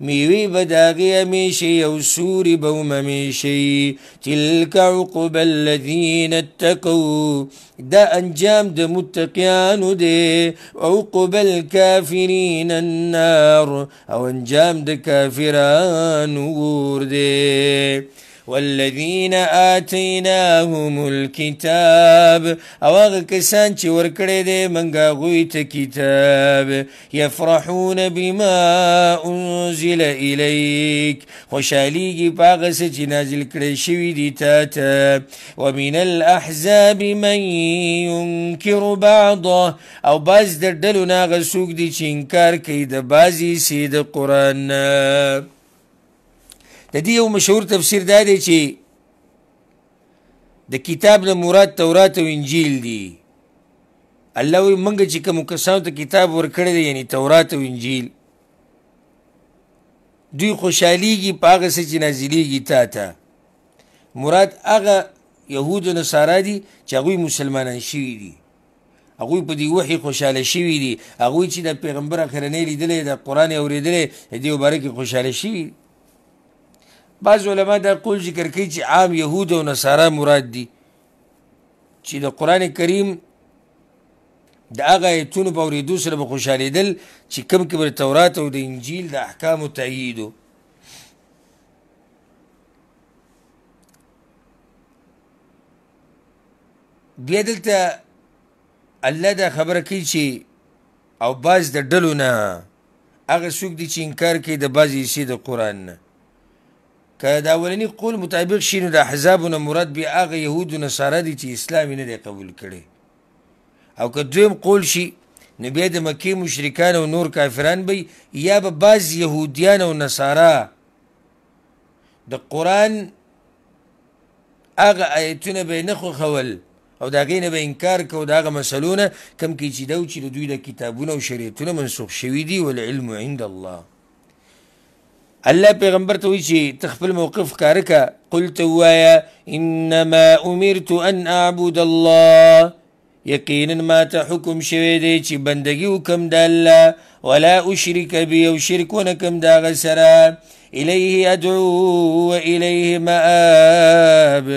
ميوي بداغي امیشی او سوری بوم امیشی تلك عقب الذين اتقوا دا انجام دا متقيان دي عقب الكافرين النار او انجام دا كافران ور دي والذین آتیناهم الكتاب او هغه کسان چې ورکړې دې منګه غوي ته کتاب یفرحون بما انزل الیک خوشالیږي پاغه چې نازل کړی شوی دی تا ته ومن الاحزاب من ينكر بعضه او باز د ډلو ناغه سوق دي چې انکار کوي د بازي سي د قران نه د دې یو مشهور تفسیر دا دی چې د کتاب نه مراد تورات او انجیل دی الله وي مونږ چې کوم کسانو ته کتاب ورکړی دی یعنی تورات او انجیل دوی خوشحالیږي په هغه څه چې نازلیږي تا ته مراد هغه یهود او نصارا دي چې هغوی مسلمانان شوي دي هغوی په دې وحي خوشاله شوي دي هغوی چې د پیغمبر اخرنۍ لیدلې د قرآن اورېدلې د دې مبارکې خوشاله شوي دي بعض علما دا قول ذکر کوي چې عام يهود او نصارا مراد دي چې د قران کریم د هغه ایتونو په اوریدو سره به خوشالېدل چې کم کې بر تورات او د انجیل د احکامو تاییدو بیا دلته الله دا خبره کوي چې او باز د ډلو نه هغه څوک دي چې انکار کوي د بعضې حصې د قرآن نه که دا اولنی قول مطابق شي نو د احزابونه مراد بیا هغه يهود او نصارا دي چې اسلام نه دی قبول کړي او که دویم قول شي نو بیا د مکی مشرکان او نور کافران به یا به بعض يهوديان او نصارا د قران هغه آیتونه به نه خو خول او دا غینه به انکار کو دا غه مسلونه کم کی چې دو چې دوی د کتابونو او شریعتونو منسوخ شوی دي ول علم عند الله الله پیغمبر ته وی چې تخپل موقف کارکا قلت وایا انما امرت ان اعبد الله یقینا ما ته حکم شوی دی چې بندگی وکم د الله ولا اشرک بی او شرک ونکم دا غسرا الیه ادعو و الیه مآب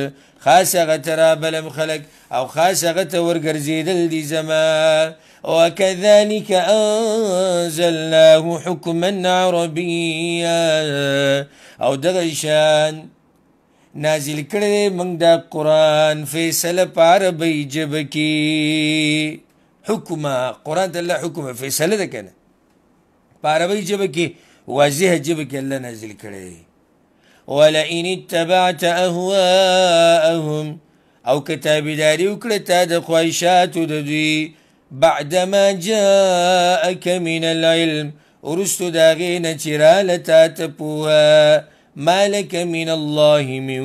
خاصه غترا بلم خلق او خاصه غت ورګرزیدل دی زمان وكذلك أنزلناه حكما عربيا او دغه شان نازل کړي موږ د قران فیصله پار به جب کی حکم قران د الله حکم فیصله ده کنه پار به جب کی واضح جب کی الله نازل کړي ولئن اتبعت اهواءهم او کتابداري وکړه ته د خواهشاتو د دوی بعدما جاءك من العلم ورست داغين چرالتا تپوها ما لك من الله من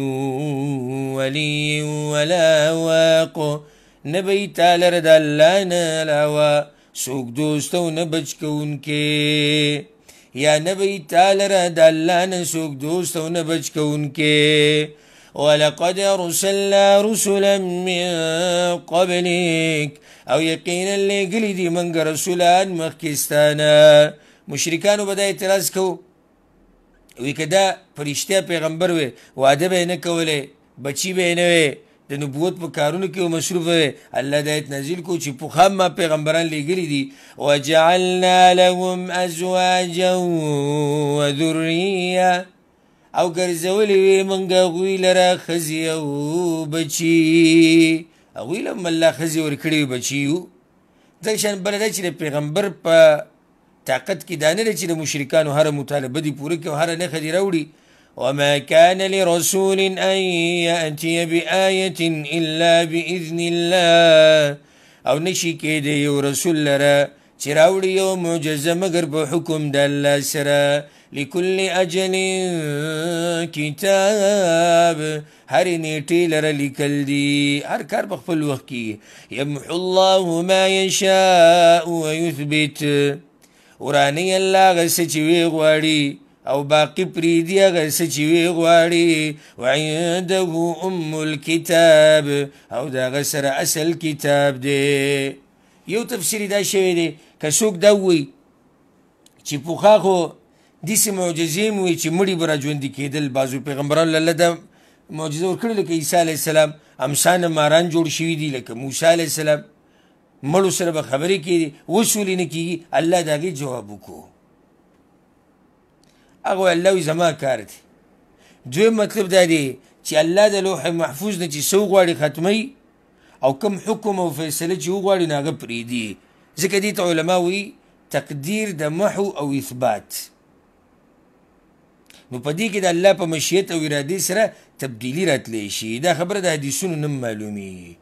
ولي ولا واق نبي تالر دلانا لوا سوق دوستو نبج كونكي يا نبي تالر دلانا سوق دوستو نبج كونكي ولقد أرسلنا رسلا من قبلك او یقینا لګلی دي منګ رسولان مخکستانه مشرکانو به د اعتراض کو وی کدا فرشته پیغمبر و وعده به نه کوله بچی به نه د نبوت په کارونو کې مصروف وي الله د ایت نازل کو چې په خامه پیغمبران لګری دي وجعلنا لهم ازواجا وذريه او ګرځولې وي مونږ غوی لره خزي او بچي غوی له مله خزي ور کړی بچیو ځکه شان بل چې پیغمبر په طاقت کې دانه چې د مشرکانو هر مطالبه دی پوره کوي هر نه خدي راوړي وما كان لرسول أن يأتي بآية إلا بإذن الله او نشي كده يو رسول لرا چراوڑی یو معجزه مگر په حکم د الله سره لكل اجل کتاب هر نیټه لره لیکل دي هر کار په خپل وخت کې يمحو الله ما يشاء ويثبت ورانی الله غس چې وی غواړي او باقی پریدی هغه څه چې وی غواړي وعنده ام الكتاب او دا غسر اصل کتاب دی یو تفسیری دا شوی دی که څوک دا وی چې پوخا خو دیسی معجزې موي چې مړي به راژوندي کېدل بعضو پیغمبرانو له الله دا معجزه ورکړې لکه عیسی علیه السلام امسانه ماران جوړ شوي دي لکه موسی علیه السلام مړو سره به خبرې کېږي اوس ولې نه کېږي الله د هغې جواب وکړو هغه وایي الله زما کار دی دویم مطلب دا دی چې الله د لوح محفوظ نه چې څه وغواړي ختموي او کم حکم او فیصله چې وغواړي نو هغه پرېږدي ځکه دې ته علما وایي تقدیر د محو او اثبات نو په دې کې د الله په مشیت او ارادې سره تبدیلی راتلی شي دا خبره د حدیثونو نه معلومیږي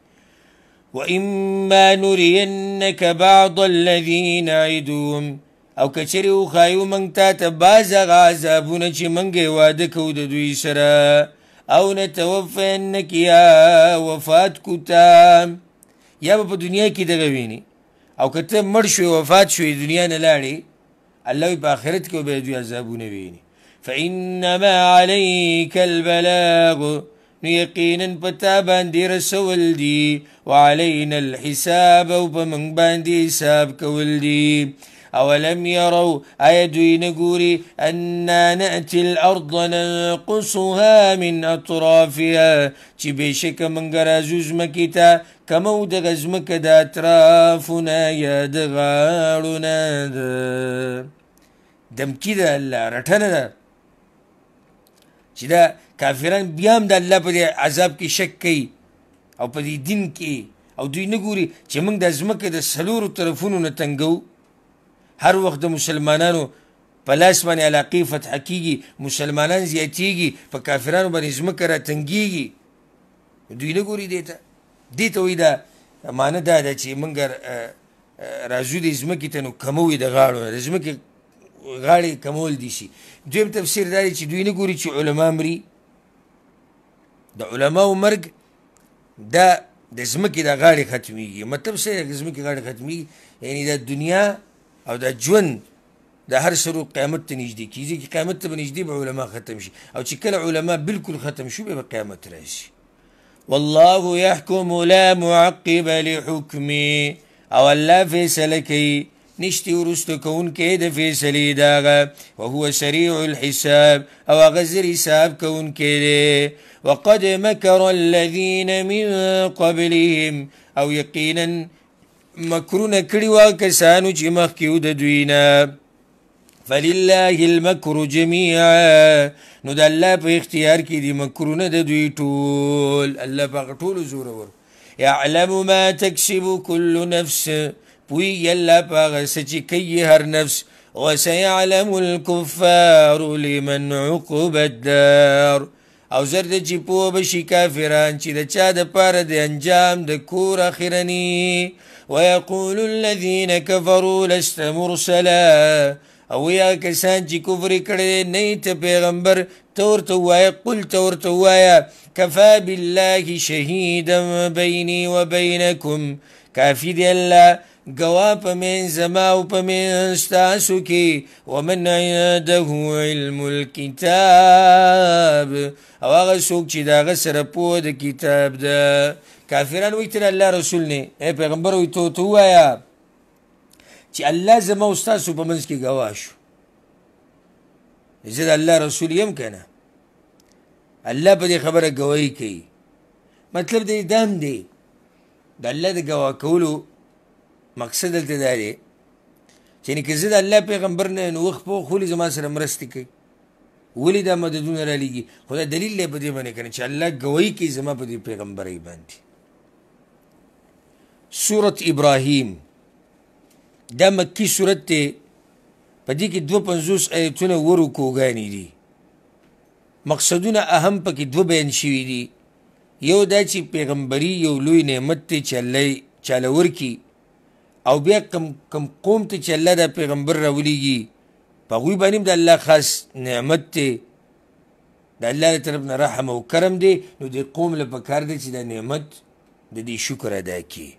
واما نرينك بعض الذي نعدهم او کچری او خایو منگ تا تا باز آغا عذابونه چی منگ واده کو د دوی سره او نتوفینک یا وفات کتا یا په دنیا کې دغه ویني او کته مړ شوی وفات شوی دنیا نه لاړی الله په آخرت کې به دوی عذابونه ویني فإنما عليك البلاغ يقینا پتا باندې رسول دي وعلينا الحساب او په من حساب کول اولم يروا ايدوين قوري أنا ناتي الارض ننقصها من اطرافها چې بشک منګ راځوز مکیتا کمو د غزمکه دا اطرافنا يا دغارنا دم نه دمکی ده الله رټنه ده چې دا کافران بیا هم د الله په عذاب کې شک کوي او په دې دین کې او دوی نه ګوري چې موږ د ځمکې د سلورو طرفونو نه تنګو هر وخت د مسلمانانو په لاس باندې علاقې فتح کیږي مسلمانان زیاتیږي په کافرانو باندې ځمکه را تنګیږي دوی نه ګوري دې ته دې ته وایي دا معنه دا ده چې موږ راځو د ځمکې ته نو کموي د غاړو د ځمکې غاړې کمول دي شي دویم تفسیر دا چې دوی نه ګوري چې علما مري د علماو مرګ دا د ځمکې د غاړې ختمیږي مطلب څه د ځمکې غاړې ختمیږي یعنی د دنیا او د ژوند د هر سرو قیامت ته نږدې کیږي چې قیامت ته نږدې به علما ختم شي او چې کله علما بالکل ختم شي به قیامت راشي والله يحكم لا معقب لحكمه او الله فیصله کوي نشتی ورستو کون کې د فیصله داغه او هو سریع الحساب او غزر حساب کون کې وقد مكر الذين من قبلهم او یقینا مکرونه کړي وا کسانو چې مخکیو د دوینه فلله المكر جميعا نو د الله په اختیار کې دي مکرونه د دوی ټول الله په ټول زور ور يعلم ما تكسب كل نفس پویږي الله په هغه څه چې کوي هر نفس وسيعلم الكفار لمن عقب الدار او زر د چې پوه بشي کافران چې د چا د پاره د انجام د کور اخرني ويقول الذين كفروا لست مرسلا او یا کسان چې کفر کړي نه ته پیغمبر تور ته وای قل تور ته وای کفا بالله شهيدا بيني وبينكم کافی دی الله گوا پمین زما او پمین ستاسو کی ومن عنده علم الكتاب او هغه څوک چې داغه سره پوه د کتاب ده کافران وی تر الله رسول نه اے پیغمبر وی تو تو وایا چې الله زما او ستاسو په منځ کې گوا شو زه د الله رسول یم کنه الله په دې خبره گواہی کوي مطلب دې دام دی د الله د گوا کولو مقصد دلته دا دی چې نه کزه د الله پیغمبر نه نو خپل خولي زما سره مرستي کوي ولی دا مددونه را لګي خدا دلیل لې په دې باندې کړي چې الله گواہی کوي زما په دې پیغمبري باندې سورت ابراهيم دا مکی سورت ته په دې کې 250 آیتونه ورو کوګانی دي مقصدونه اهم پکې دو بیان شوي دي یو دا چې پیغمبري یو لوی نعمت ته چلای چالوور کی او بیا کم کم قوم ته چې الله د پیغمبر راولېږي په هغوی باندې د الله خاص نعمت دی د الله له طرف نه رحم او کرم دی نو د قوم له پکار دی چې د نعمت د دې شکر ادا کړي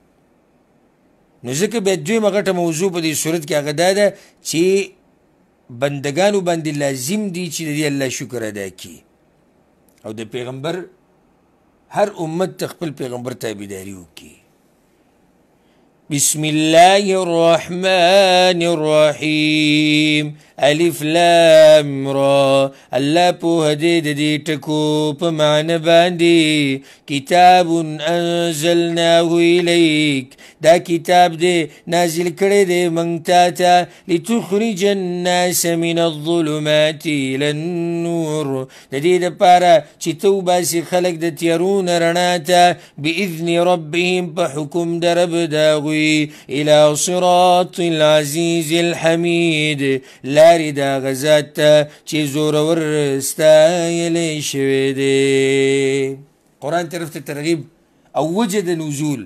نو ځکه بیا دویمه غټه موضوع په دې صورت کې هغه دا ده چې بندگانو باندې لازم دي چې د الله شکر ادا کړي او د پیغمبر هر امت خپل پیغمبر تابعداري وکړي بسم الله الرحمن الرحيم الف لام را الله په دې تكوب دې ټکو كتاب انزلناه اليك دا كتاب دي نازل كريدي دې مونږ لتخرج الناس من الظلمات الى النور د دې لپاره چې باسي سي خلق دا تيرون رناتا باذن ربهم بحكم دربداوي درب وي الى صراط العزيز الحميد لار دا غزات چې زور ورستایل شوی دی قران طرف ته ترغیب او وجد نزول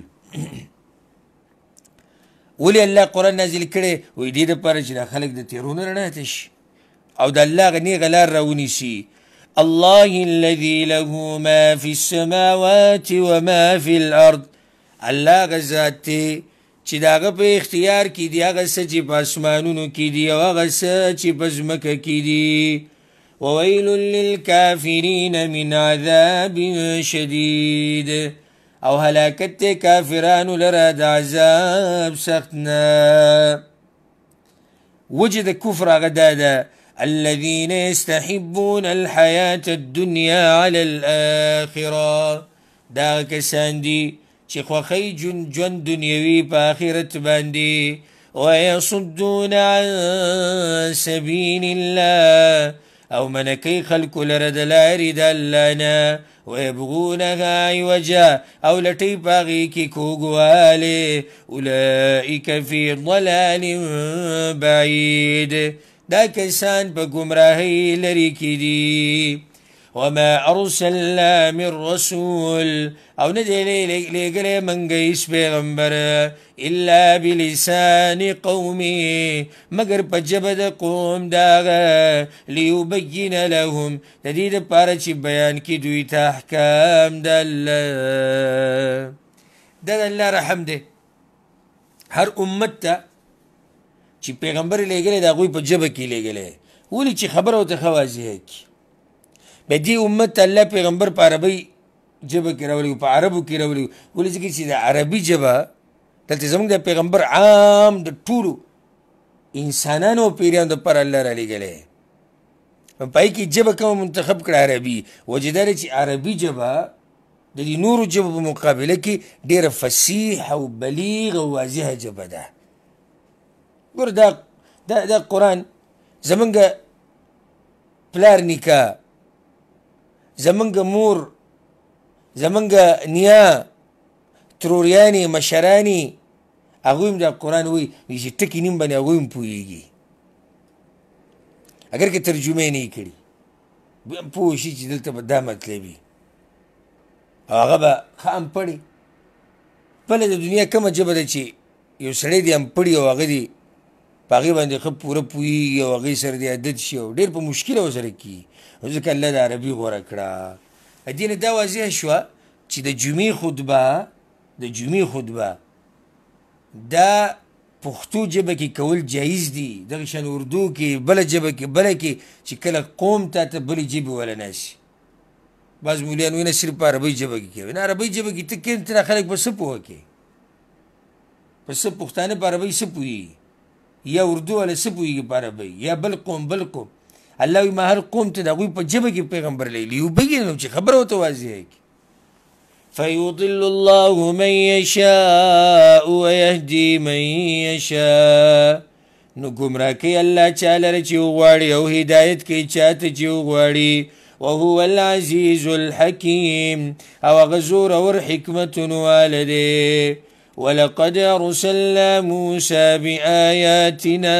ولی الله قران نازل کړي وې دې د پاره چې خلک د تیرونو رڼا تش او د الله غنی غلار راونی شي الله الذي له ما في السماوات وما في الأرض الله غزاتي چې داغه په اختیار کې دی هغه څه چې په اسمانونو کې دی او هغه څه چې په ځمکه کې دی وویل للکافرین من عذاب شدید او هلاکت کافرانو لرا د عذاب سخت نه وجد کفر هغه دا ده الذين يستحبون الحياة الدنيا على الآخرة دا کسان چې خوخی جون جون دنیوي په آخرت باندې ويصدون عن سبيل الله او منکی خلق لره د لارې د الله نه ويبغونها عوجا او لټی پاغي کې کوګواله اولئک فی ضلال بعید دا کسان په گمراهی لري کې دي وما ارسلنا من رسول او ندی لګلې منګې پیغمبر الا بلسان قومي مگر پجبد قوم داغه ليبين لهم تدید پاره چې بیان کی دوی ته احکام دل د الله رحم دې هر امت ته چې پیغمبر لګلې دا غوي په جبه کې لګلې ولې چې خبره او ته خوازی هکی به دې امت الله پیغمبر په عربي ژبه کې راولي په عربو کې راولي ولې ځکه چې د عربي ژبه دلته زموږ د پیغمبر عام د ټولو انسانانو پیریانو پر الله را لګلې پای کې جبه کوم منتخب کړه عربي وجدار چې عربي جبه د دې نورو جبه په مقابله کې ډیره فصیح او بلیغ او واضحه جبه ده ګور دا دا, دا قران زمونږ پلار نکاح زمونږ مور زمونږ نیا تروریانی مشرانی هغوی هم د قرآن وایي چې ټکي نیم باندې هغوی هم پوهېږي اګر که ترجمه نه یې کړي بیا هم پوه شي چې دلته به دا مطلب وي او هغه به خام پړي بله د دنیا کومه ژبه ده چې یو سړی دی هم پړي او هغه دی په هغې باندې ښه پوره پوهېږي او هغې سره دی عادت شي او ډېر په مشکله ورسره کېږي ځکه الله د عربي غوره کړه دینه دا واضح شوه چې د جمعې خطبه د جمعې خطبه دا پښتو ژبه کې کول جایز دي دغه شان اردو کې بل ژبه کې بل کې چې کله قوم ته ته بل ژبه ولا نشي بعض مولیان وینه صرف عربي ژبه کې کوي نه عربي ژبه کې ته کین تر خلک په سپو کې پس پښتانه په عربي سپوي یا اردو ولا سپوي په عربي یا بل قوم بل قوم الله ما هر قوم ته دغوی په جبه کې پیغمبر لیلی او بګی نو چې خبره وته واضح کی فيضل الله من يشاء ويهدي من يشاء نو گمراه کوي الله چاله چې غواړي او هدایت کوي چاته چې غواړي وهو العزيز الحكيم او غزور ور حكمة والده ولقد أرسلنا موسى بآياتنا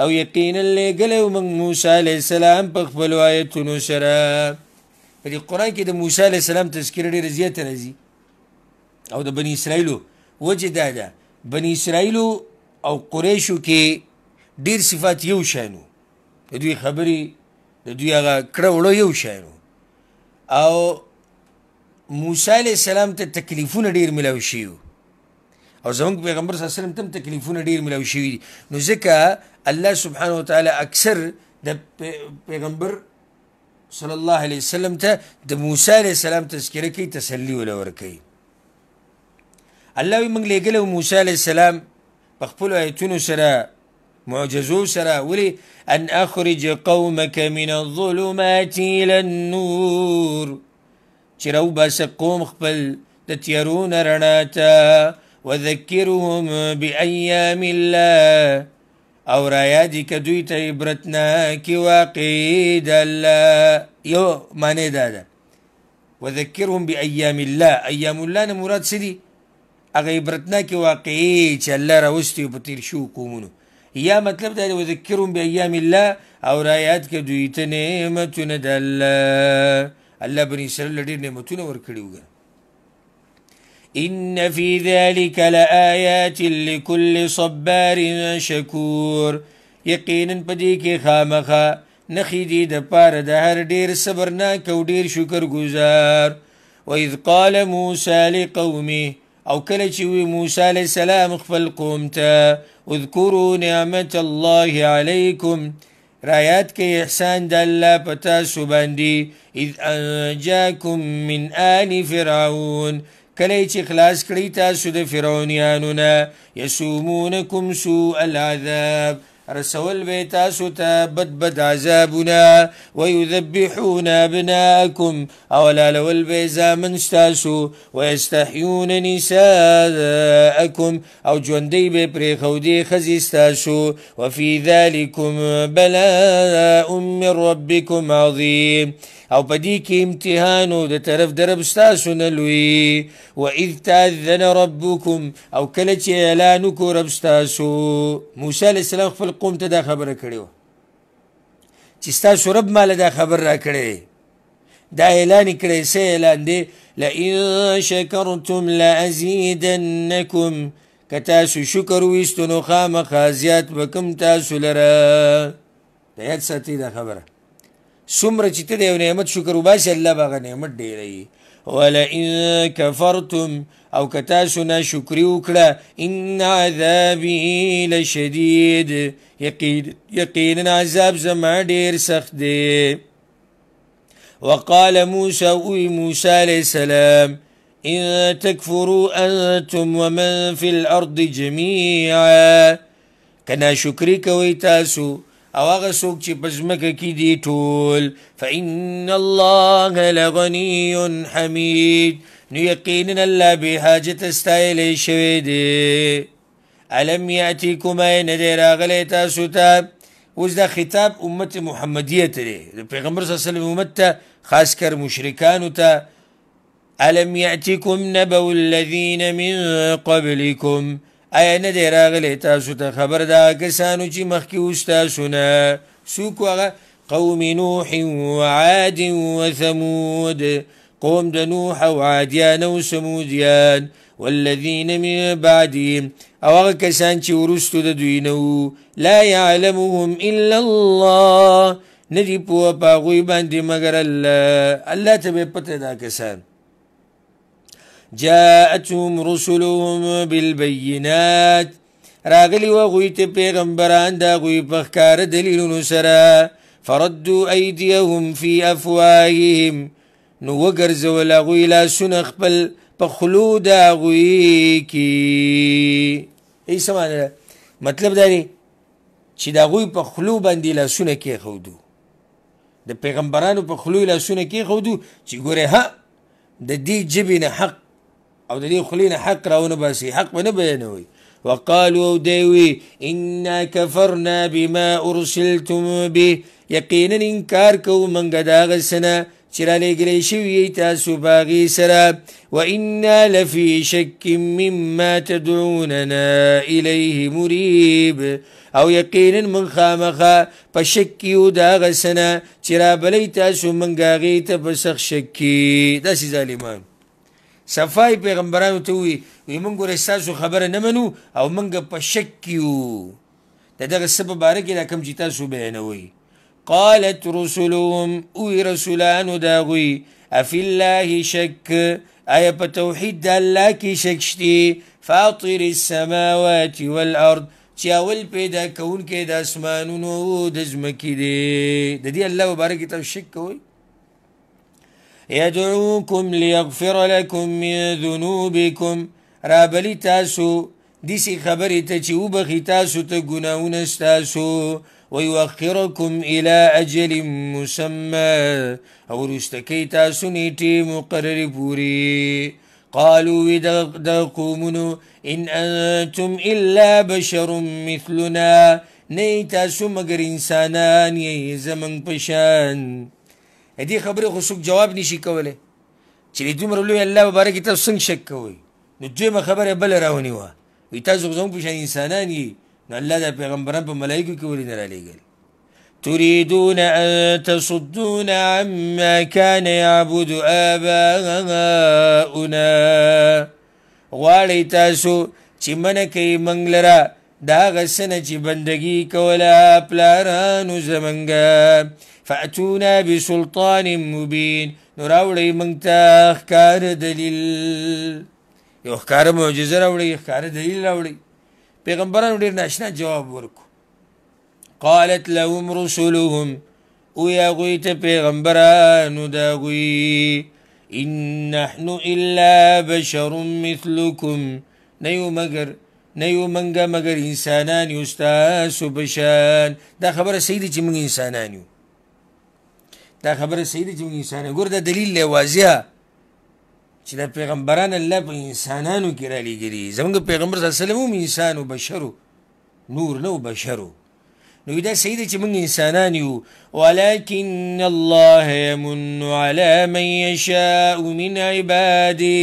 او یقینا لګلو موږ موسی علی السلام په خپل آیتونو سره په دې قران کې د موسی علی السلام تذکر ډیر زیات راځي او د بنی اسرائیلو وجه دا ده بنی اسرائیلو او قریشو کې ډیر صفات یو شانو د دوی خبري د دوی هغه کړه وړه یو شانو او موسی علی السلام ته تکلیفونه ډیر ملاوي شي او زمونږ پیغمبر صلی الله علیه وسلم تم تکلیفونه ډیر ملاوي شي نو ځکه الله سبحانه وتعالی اکثر د پیغمبر صلی الله علیه وسلم ته د موسی علیه السلام تذکره کوي تسلی ولا ور کوي الله یې موږ لګلو موسی علیه السلام په خپل آیتونو سره معجزو سره ولي ان اخرج قومك من الظلمات الى النور چې راو بس قوم خپل د تیارون رڼا ته وذكرهم بأيام الله او را یادی کدوی ته عبرتناکی واقع د الله یو معنی دا ده وذکرهم بایام الله ایام الله نه مراد څه دي هغه عبرتناکی واقع چې الله راوستي په تیر شو کومونو یا مطلب دا دی وذکرهم بایام الله او را یاد کدوی ته نعمتونه د الله الله بنی اسرائیل ډېر نعمتونه ورکړي وګوره إن في ذلك لآيات لكل صبار شكور يقينا بديك خامخا نخيدي دبار دهر دير صبرنا د شكر ډیر وإذ گزار قال موسى لقومه او کله چې وی موسی علی السلام اذكروا نعمة الله عليكم رايات كي احسان دالا بتاسو باندي اذ أنجاكم من آل فرعون کلی چې خلاص کړی تاسو د فرعونانو نه یسومونکم سوء العذاب رسول به تاسو ته بد بد عذابونه ويذبحون ابناءكم او لا لول به زامن تاسو ويستحيون نساءكم او جندي به پر خودي ستاسو تاسو وفي ذلكم بلاء من ربکم عظیم او پدې کې امتحان د طرف درب تاسو نه لوی و اذ تاذن ربکم او کله چې اعلان کو رب تاسو موسی علی السلام خپل قوم ته دا خبره کړو چې تاسو رب مال دا خبر را کړی دا اعلان کړی سه اعلان دی لئن شکرتم لازیدنکم کتا شکر وستنو خامخ ازیات وکم تاسو لره دا یاد ساتي دا خبره سمر چې ته یو نعمت شکر وباسي الله به هغه نعمت ډیروي ولئن کفرتم او که تاسو ناشکري وکړه ان عذابي لشدید یقینا عذاب زما ډیر سخت دی وقال موسى وي موسى عليه السلام إن تكفروا أنتم ومن في الأرض جميعا كنا شكري ويتاسو تاسو او هغه څوک چې پزمکه کې دي ټول فإن الله لغني حمید نو یقینا الله به حاجت استایل شوی دی الم یاتیکم ان دراغلی تاسو ته اوس د خطاب امت محمدیه ته پیغمبر صلی الله علیه وسلم امت ته خاص کر مشرکان ته الم یاتیکم نبو الذین من قبلکم آیا نه دی راغلی تاسو ته خبر دا کسانو چې مخکې وستاسونه څوک هغه قوم نوح وعاد وثمود قوم د نوح او عادیان او سمودیان والذین من بعدهم او هغه کسان چې ورستو د دوی نو لا يعلمهم الا الله ندی پوه په هغوی باندې مګر الله الله ته به پته دا کسان جاءتهم رسلهم بالبينات راغلی و غوی ته پیغمبران دا غوی پخکار دلیلونو سره فردو ایدیهم فی افواههم نو وګرځول غوی لا سن خپل په خلو دا غوی کی ای سمانه مطلب داری چې دا غوی په خلو باندې لا سن کې خودو د پیغمبرانو په خلو لا سن کې خودو چې ګوره ها د دې جبینه حق او د دې خلینه حق راونه باسي حق به نه بیانوي وقالوا دوي إنا كفرنا بما أرسلتم به يقينا إنكار كو من قداغ السنة چرا لګلی شوی تاسو باغی سره و انا لفی شک مما تدعوننا الیه مریب او یقینا من خامخه په شک یو دا غسنه چرا بلی تاسو من غاغی ته په شکی داسې ظالمان صفای پیغمبرانو ته وي وي مونږ ګورې ستاسو خبره نه منو او مونږ په شک کې یو د دغه څه په باره کې دا کوم چې تاسو بیانوئ قالت رسلهم اوی رسولانو د هغوی افی الله شک آیا په توحید د الله کې شک شته فاطر السماوات والارض چې اول پیدا کوونکی د اسمانونو د ځمکې دی د دې الله مبارک ته شک کوئ يدعوكم ليغفر لكم من ذنوبكم رابلی تاسو دیسی خبری ته چې وبخي تاسو ته ګناونه ستاسو ويؤخركم الى اجل مسمى او رستکی تاسو نیټه مقرر پوری قالوا دقومنو ان انتم الا بشر مثلنا نه تاسو مگر انسانان یې زمنګ پشان دې خبره خو څوک جواب نشي کولای چې دومره لوی الله مبارک تاسو څنګه شک کوي نو دویمه خبره بل راونی و وی تاسو زموږ په شان انسانان یې نو الله د پیغمبران په ملایکو کې ولې نه را لېږل تريدون أن تصدون عما كان يعبد آباؤنا غواړئ تاسو چې منه کوي موږ لره د هغه څه نه چې بندګي کوله پلارانو زمونږه فاتونا بسلطان مبين نو راوړی مونږ ته ښکار دلیل یو ښکار معجزه راوړی ښکار دلیل راوړی پیغمبرانو ډیر ناشنا جواب ورکو قالت لهم رسلهم او یا غوی ته پیغمبرانو دا غوی ان نحن الا بشر مثلكم نیو مگر نیو منګه مگر انسانان یو تاسو بشان دا خبره سیدی چې موږ انسانان یو دا خبره صحیح دي چې انسان ګور دا دلیل له واضحه چې د پیغمبران الله په انسانانو کې را لګري زموږ پیغمبر صلی الله علیه وسلم انسان او بشرو نور نو بشرو نو دا صحیح دي چې موږ انسانان یو ولكن الله يمن على من يشاء من عباده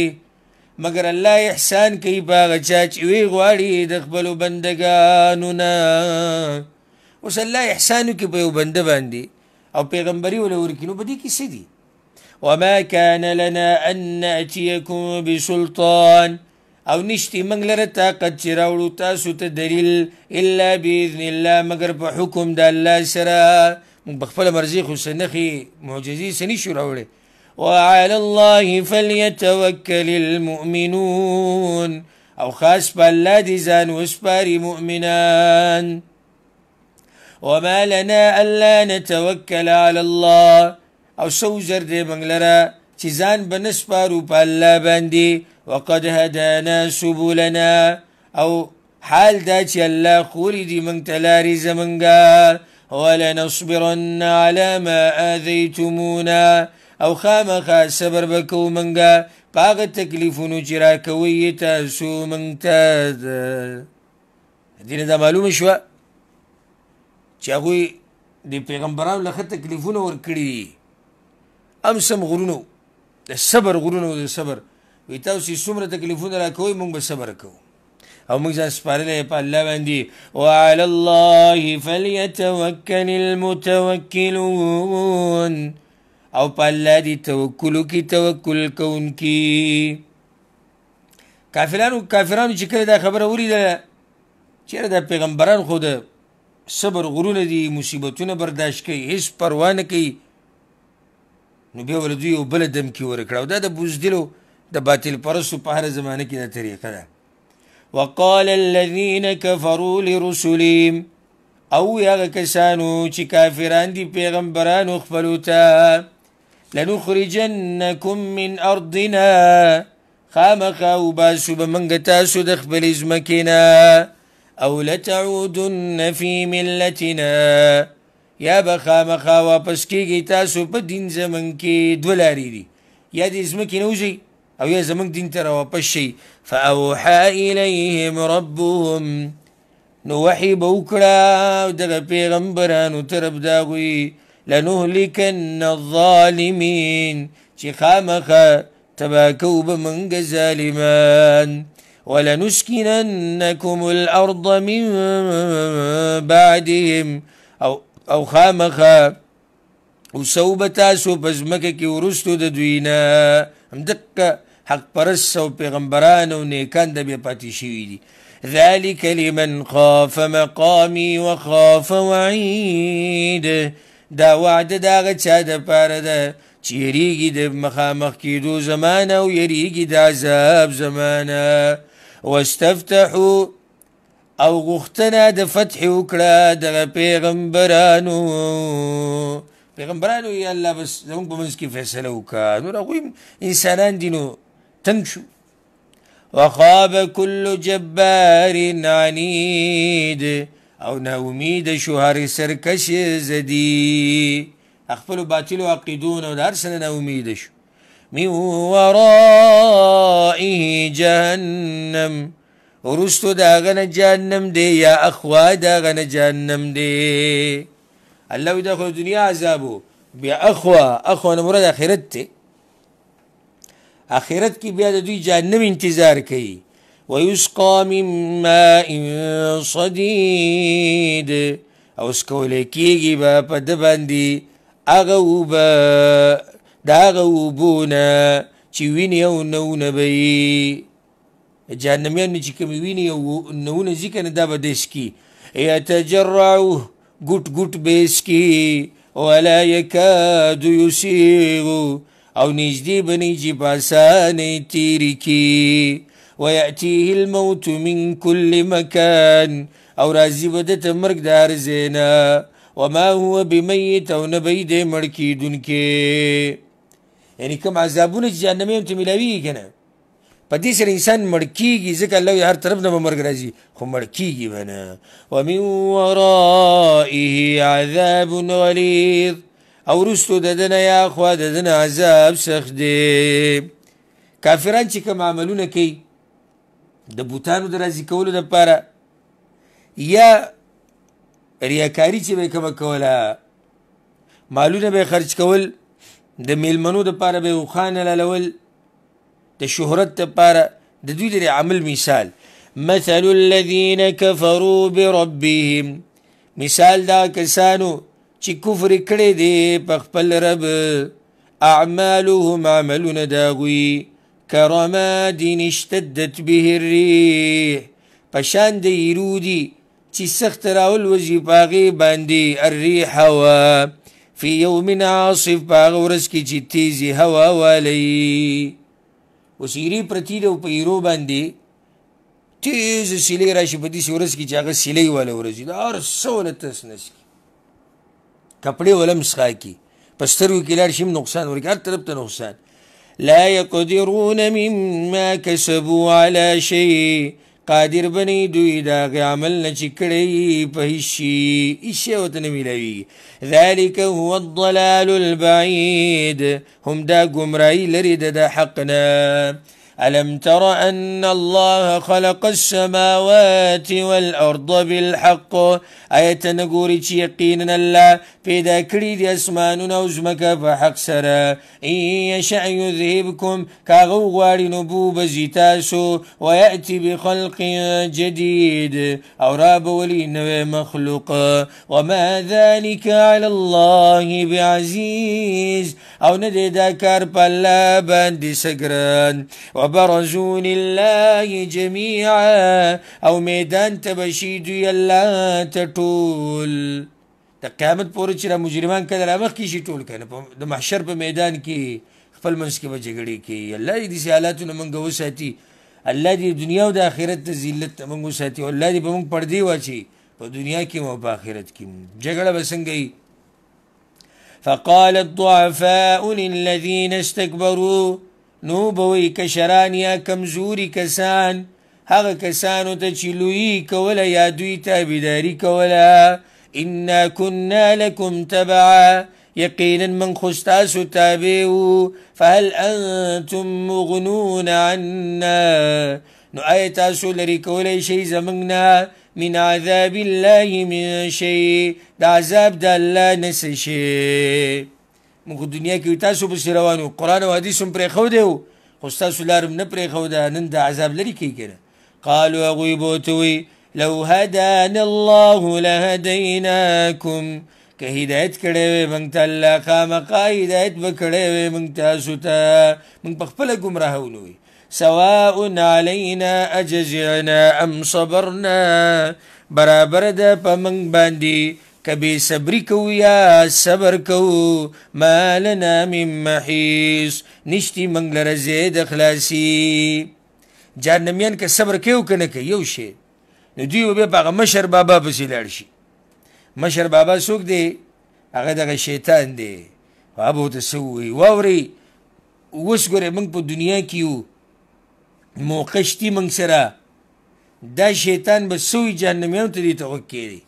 مگر الله احسان کوي باغ چا چې وی غواړي د خپل بندگانو نه اوس الله احسان کوي په بنده باندې او پیغمبري ول ورکینو بدی کې سدي وما كان لنا ان ناتيكم بسلطان او نشتی منگ لره طاقت چی راوړو تاسو ته دلیل الا باذن الله مگر په حکم د الله سره موږ بخپل مرزي خو سنخي معجزي سني شو راوړي وعلى الله فليتوكل المؤمنون او خاص په الله دي ځان وسپاري مؤمنان وما لنا ألا نتوكل على الله او سوزر دي دې منګ لره چې باندي وقد هدانا سبلنا او حال دا چې الله خوري دې منګ تلاري ولنصبرن على ما آذيتمونا او خامخا صبر بکو منګا پاغ تکلیفونو چې را کوي تاسو منګ دينا دا معلومه شوى چې هغه د پیغمبرانو له تکلیفونه ور کړی ام سم غرونو د صبر غرونو د صبر وی تاسو څومره تکلیفونه را کوي موږ به صبر کوو او موږ ځان سپارلې په الله باندې وعلى الله فليتوكل المتوكلون او په الله دی توکل کی توکل کوونکی کافرانو کافرانو چې کله دا خبره ولیده چیرې د پیغمبران خو د صبر غرونه دي مصیبتونه برداشت کوي هیڅ پروا نه کوي نو بیا ول دوی بل دم کې ورکړه او دا د بوزدلو د باطل پرسو په هر زمانه کې د طریقه ده وقال الذين كفروا لرسلهم او هغه کسانو چې کافران دي پیغمبرانو خپلو ته لنخرجنكم من ارضنا خامخا وباسو بمنګ تاسو د خپل ځمکې نه او لتعودن فی ملتنا یا بخامخا واپس کیږي تاسو په دین زمن کې دولاری دي یا دې زمکه نوځي او یا زمنګ دین ته واپس شي فاوحى الیهم ربهم نو وحی بوکړه د پیغمبرانو ترپ دا وی لنهلكن الظالمین چې خامخه تباکو بمنګ ظالمان ولنسكننكم الأرض من بعدهم أو, أو خامخا وسو به تاسو په ځمکه کې ورستو د دوی نه همدقه حق پرست او پیغمبران او نیکان د بیا پاتې شوي دي ذلك لمن خاف مقامي وخاف وعيد دا وعده دا غچا د پاره ده چې یریږي د مخامخ کېدو زمانه او یریږي د عذاب زمانه واستفتحو او غختنه د فتح وکړه د پیغمبرانو پیغمبرانو یا الله بس زموږ په منځ کې فیصله وکړه نور هغوی انسانان دي نو تنګ شو وخاب كل جبار عنيد او نا امید شو هر سرکش زدی خپل باطل او عقیدون او هر سنه نا امید شو من ورائه جهنم ورستو داغن جهنم دي يا أخوة داغن جهنم دي الله يدخل الدنيا عذابه بيا أخوة أخوة نمرد آخرت أخيرت كي بيا دوي جهنم انتظار كي ويسقى من ماء صديد او سکولې کېږي به په د باندې دا غوبونه چې ویني او نونه به جهنميان چې کوم ویني او نونه ځکه نه دا به دیش کی يتجرعوه ګټ ګټ بیس کی ولا يكاد يسيغ او نږدې بني چې پاسانې تیری کی ويأتيه الموت من كل مكان او رازي بدت مرگ دار زينا وما هو بميت او نبيد مرکی دنکه یعنی کوم عذابونه چې جهنمی هم ته ملاویږي که نه په دې سره انسان مړ کیږي ځکه الله هر طرف نه به مرګ راځي خو مړ کیږي به نه ومن ورائه عذاب غلیظ او وروستو د دنه یا خوا د دنه عذاب سخت دی کافران چې کوم عملونه کوي د بوتانو د راضي کولو دپاره یا ریاکاری چې به کومه کوله مالونه به خرج کول د میلمنو د پاره به وخان لول د شهرت د پاره د دوی د عمل مثال مثل الذين كفروا بربهم مثال دا کسانو چې کفر کړي دي په خپل رب اعمالهم عملون داغوي کرماد اشتدت به الريح پشان د يرودي چې سخت راول وزي پاغي باندې الريح هوا فی یوم عاصف باغ ورس کی چې تیزی هوا والی وسیری پرتی د په ایرو باندې تیز سیلی راشي په دې ورس کی چې هغه سیلی والا ورځي دا هر څونه تس نشي کپڑے ولم څخه کی پسترو کې لار شیم نقصان ورګ هر طرف ته نقصان لا يقدرون مما كسبوا على شيء قادر بني دوی دا عمل نشی کړی په شی ایشه ذالک هو الضلال البعید هم دا گمراهی لري د حقنا ألم تر أن الله خلق السماوات والأرض بالحق آية نقوري يقينا الله فإذا دي أسمان نوزمك فحق سرا إن يشاء يذهبكم كغوار نبوب زتاسو ويأتي بخلق جديد أو راب ولي مخلوق وما ذلك على الله بعزيز أو ندي داكار بالله باندي سقران وبرزوا لله جميعا او میدان تبشی دوی الله ته ټول د قیامت پورې چې مجرمان کله رامخ کی شي ټول کنه د محشر په میدان کې خپل منځ کې بجګړي کې الله دې سیالاتونه منګو ساتي الله دې دنیا او د آخرت ته ذلت منګو ساتي الله دې په موږ پردي واچي په دنیا کې او په آخرت کې جګړه بسنګي فقال الضعفاء للذين استكبروا نو بوي کشران یا کمزوري کسان هغه کسانو ته چې لوی کوله یا دوی إنا کوله ان كنا لكم تبعا يقينا من خستاس تابعو فهل انتم مغنون عنا نو آیت تاسو لري شي زمنګنا من عذاب الله من شيء دا عذاب د الله نس موږ دنیا کې تاسو په روانو قران او حدیث هم پرې خو دیو خو تاسو لارم نه پرې خو ده نن د عذاب لري کې کړه قالوا غيبوتوي لو هدانا الله لهديناكم که هدایت کړي وي موږ ته الله خامخا هدایت وکړي وي موږ تاسو ته موږ په خپل گمراه ولوي سواء علينا اجزعنا ام صبرنا برابر ده په موږ باندې کبی صبری کو یا صبر کو مالنا من محیص نشتی منگ لر زید اخلاسی جهنميان که صبر کوي کنه کوي یو شی نو دوی به په مشر بابا پسې لاړ شي مشر بابا څوک دی هغه د شیطان دی ابو تسوي واوري اوس ګوره موږ په دنیا کې یو موقشتي موږ سره دا شیطان به سوی جهنميان ته دی توقع کوي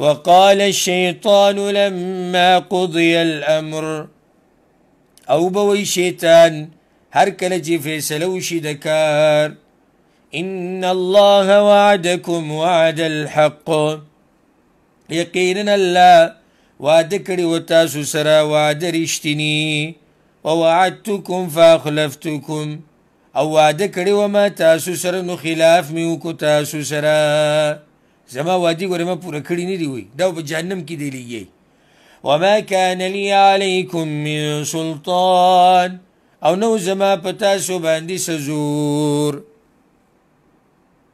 وقال الشيطان لما قضي الامر او بوي شيطان هركل کله چې دكار ان الله وعدكم وعد الحق يقينا الله وعدكري وتاسو سرا وعد رشتني ووعدتكم فاخلفتكم او وعدكري وما تاسو سرا نخلاف خلاف تاسو سرا زما وادي ګوره ما پوره کړی نه دی وی دا په جهنم کې دی لګي وما كان لي عليكم من سلطان او نو زما پتا سو باندې سزور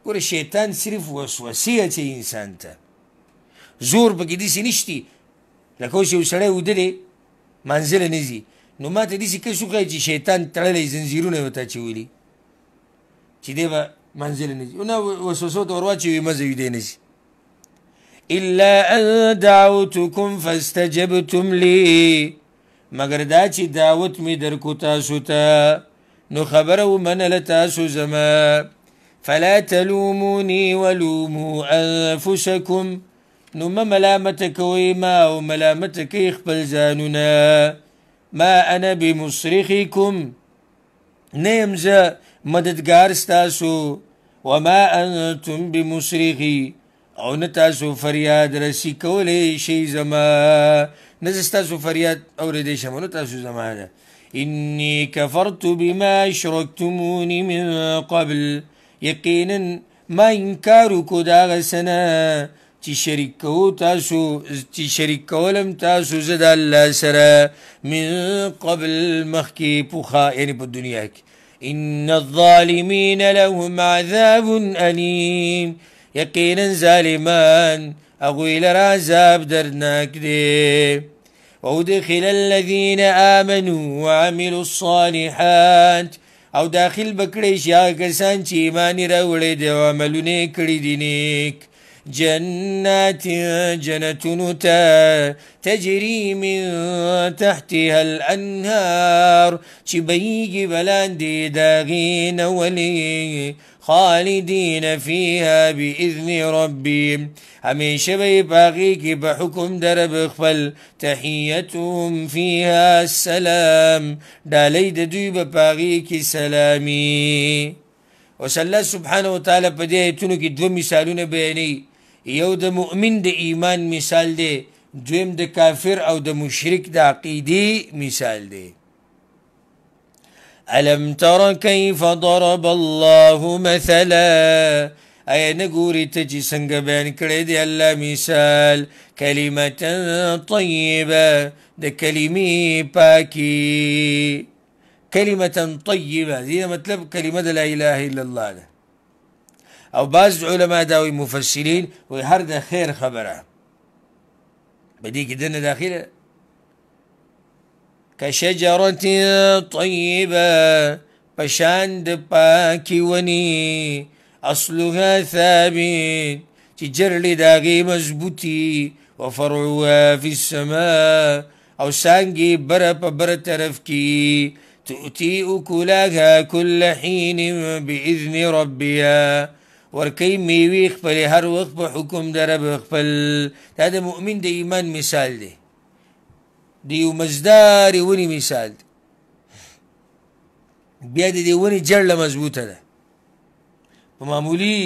ګوره شیطان صرف وسوسه اچي انسان ته زور پکې دي سنشتي لکه اوس یو سړی ودرې منزل نه ځي نو ما ته داسې کس وښایي چې شیطان تړلی زنځیرونه یې ورته اچولي چې دی به منزل نه ځي نو وسوسو ته ور واچوي مزه ویدی نه ځي الا ان دعوتكم فاستجبتم لي مگر دا چې دعوت می درکو تاسو ته نو خبره ومنله تاسو زما فلا تلوموني ولوموا انفسكم نو ما ملامت کوي ما او ملامت کوي خپل ځانونه ما انا بمصرخكم نیم زه مددگار ستاسو وما انتم بمصرخي او نه تاسو فریاد رسی کولې شي زما نه تاسو فریاد اورېدې شم نو تاسو زما ده إني كفرت بما أشركتموني من قبل يقينا ما إنكارك داغسنا تشركو تاسو تشركو لم تاسو زد الله سرا من قبل مخكي بخا يعني بالدنيا إن الظالمين لهم عذاب أليم يقينا ظالمان أقول لرا عذاب درناک دی وادخل الذين آمنوا وعملوا الصالحات او داخل بكريش شي سانتي کسان چې دي وعملوا دی او جنات جنتنتا تجري من تحتها الأنهار چی بلان دي داغين ولي خالدين فيها باذن ربي همیشه به پاغي کې په حکم در بخپل السلام دالي ددوي دوی په پاغي کې سلامي وسله سبحانه وتعالى بدي دې ایتونو کې دوه يو بیانې یو مؤمن دا ايمان مثال دي دوهم دا كافر او دا مشرك دا عقیدی مثال دي ألم تر كيف ضرب الله مثلا أي نقول تجي سنقبان كريدي ألا الله مثال كلمة طيبة د کلمې باكي كلمة طيبة دې ما تلب كلمة لا اله الا الله ده او بعض علماء داوي مفسرين ويهرد خير خبره بدې کې داخله كشجرة طيبة پشاند پاکی ونی اصلها ثابت تجرل داغي مضبوطي وفرعها في السماء او سانگی بر په بر طرف کی تؤتي أكلها كل حين بإذن ربها ورکی میوی خپل هر وخت په حکم در خپل دا د مؤمن د ایمان مثال دی د یو مزدار ونی مثال دی بیا د دې ونی جړله مضبوطه ده په معمولی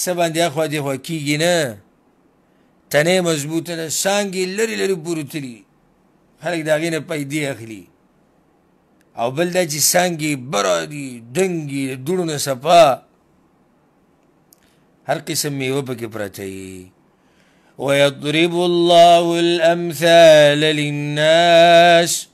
څه باندې اخوا دېخوا کېږي نه تنې مضبوطه ده څانګې لرې لرې بروتلي خلک د هغې نه پیدې اخلي او بل دا چې څانګې بره دي دنګې د دوړو نه صفا هر قسم میوه پکې پرته وي ويضرب الله الأمثال للناس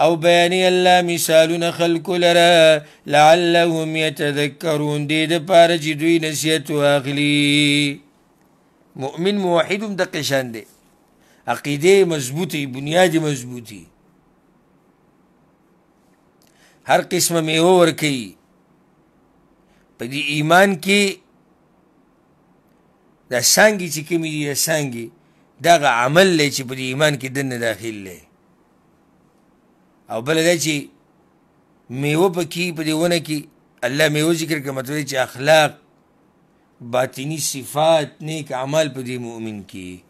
او بياني الله مثالنا خلق لرا لعلهم يتذكرون دي د پاره چې واخلي مؤمن موحيد د قشان دي عقيدة مضبوطی بنیاد مضبوطی هر قسم میوه ورکی بدي إيمان كي دا سانګي چې کومې دي دا سانګي دغه عمل دی چې په ایمان کې دننه داخل دی او بل دا چې میوه پکې په دې ونه کې الله میوه ذکر کوي مطلب چې اخلاق باطنی صفات نیک عمل په دې مؤمن کې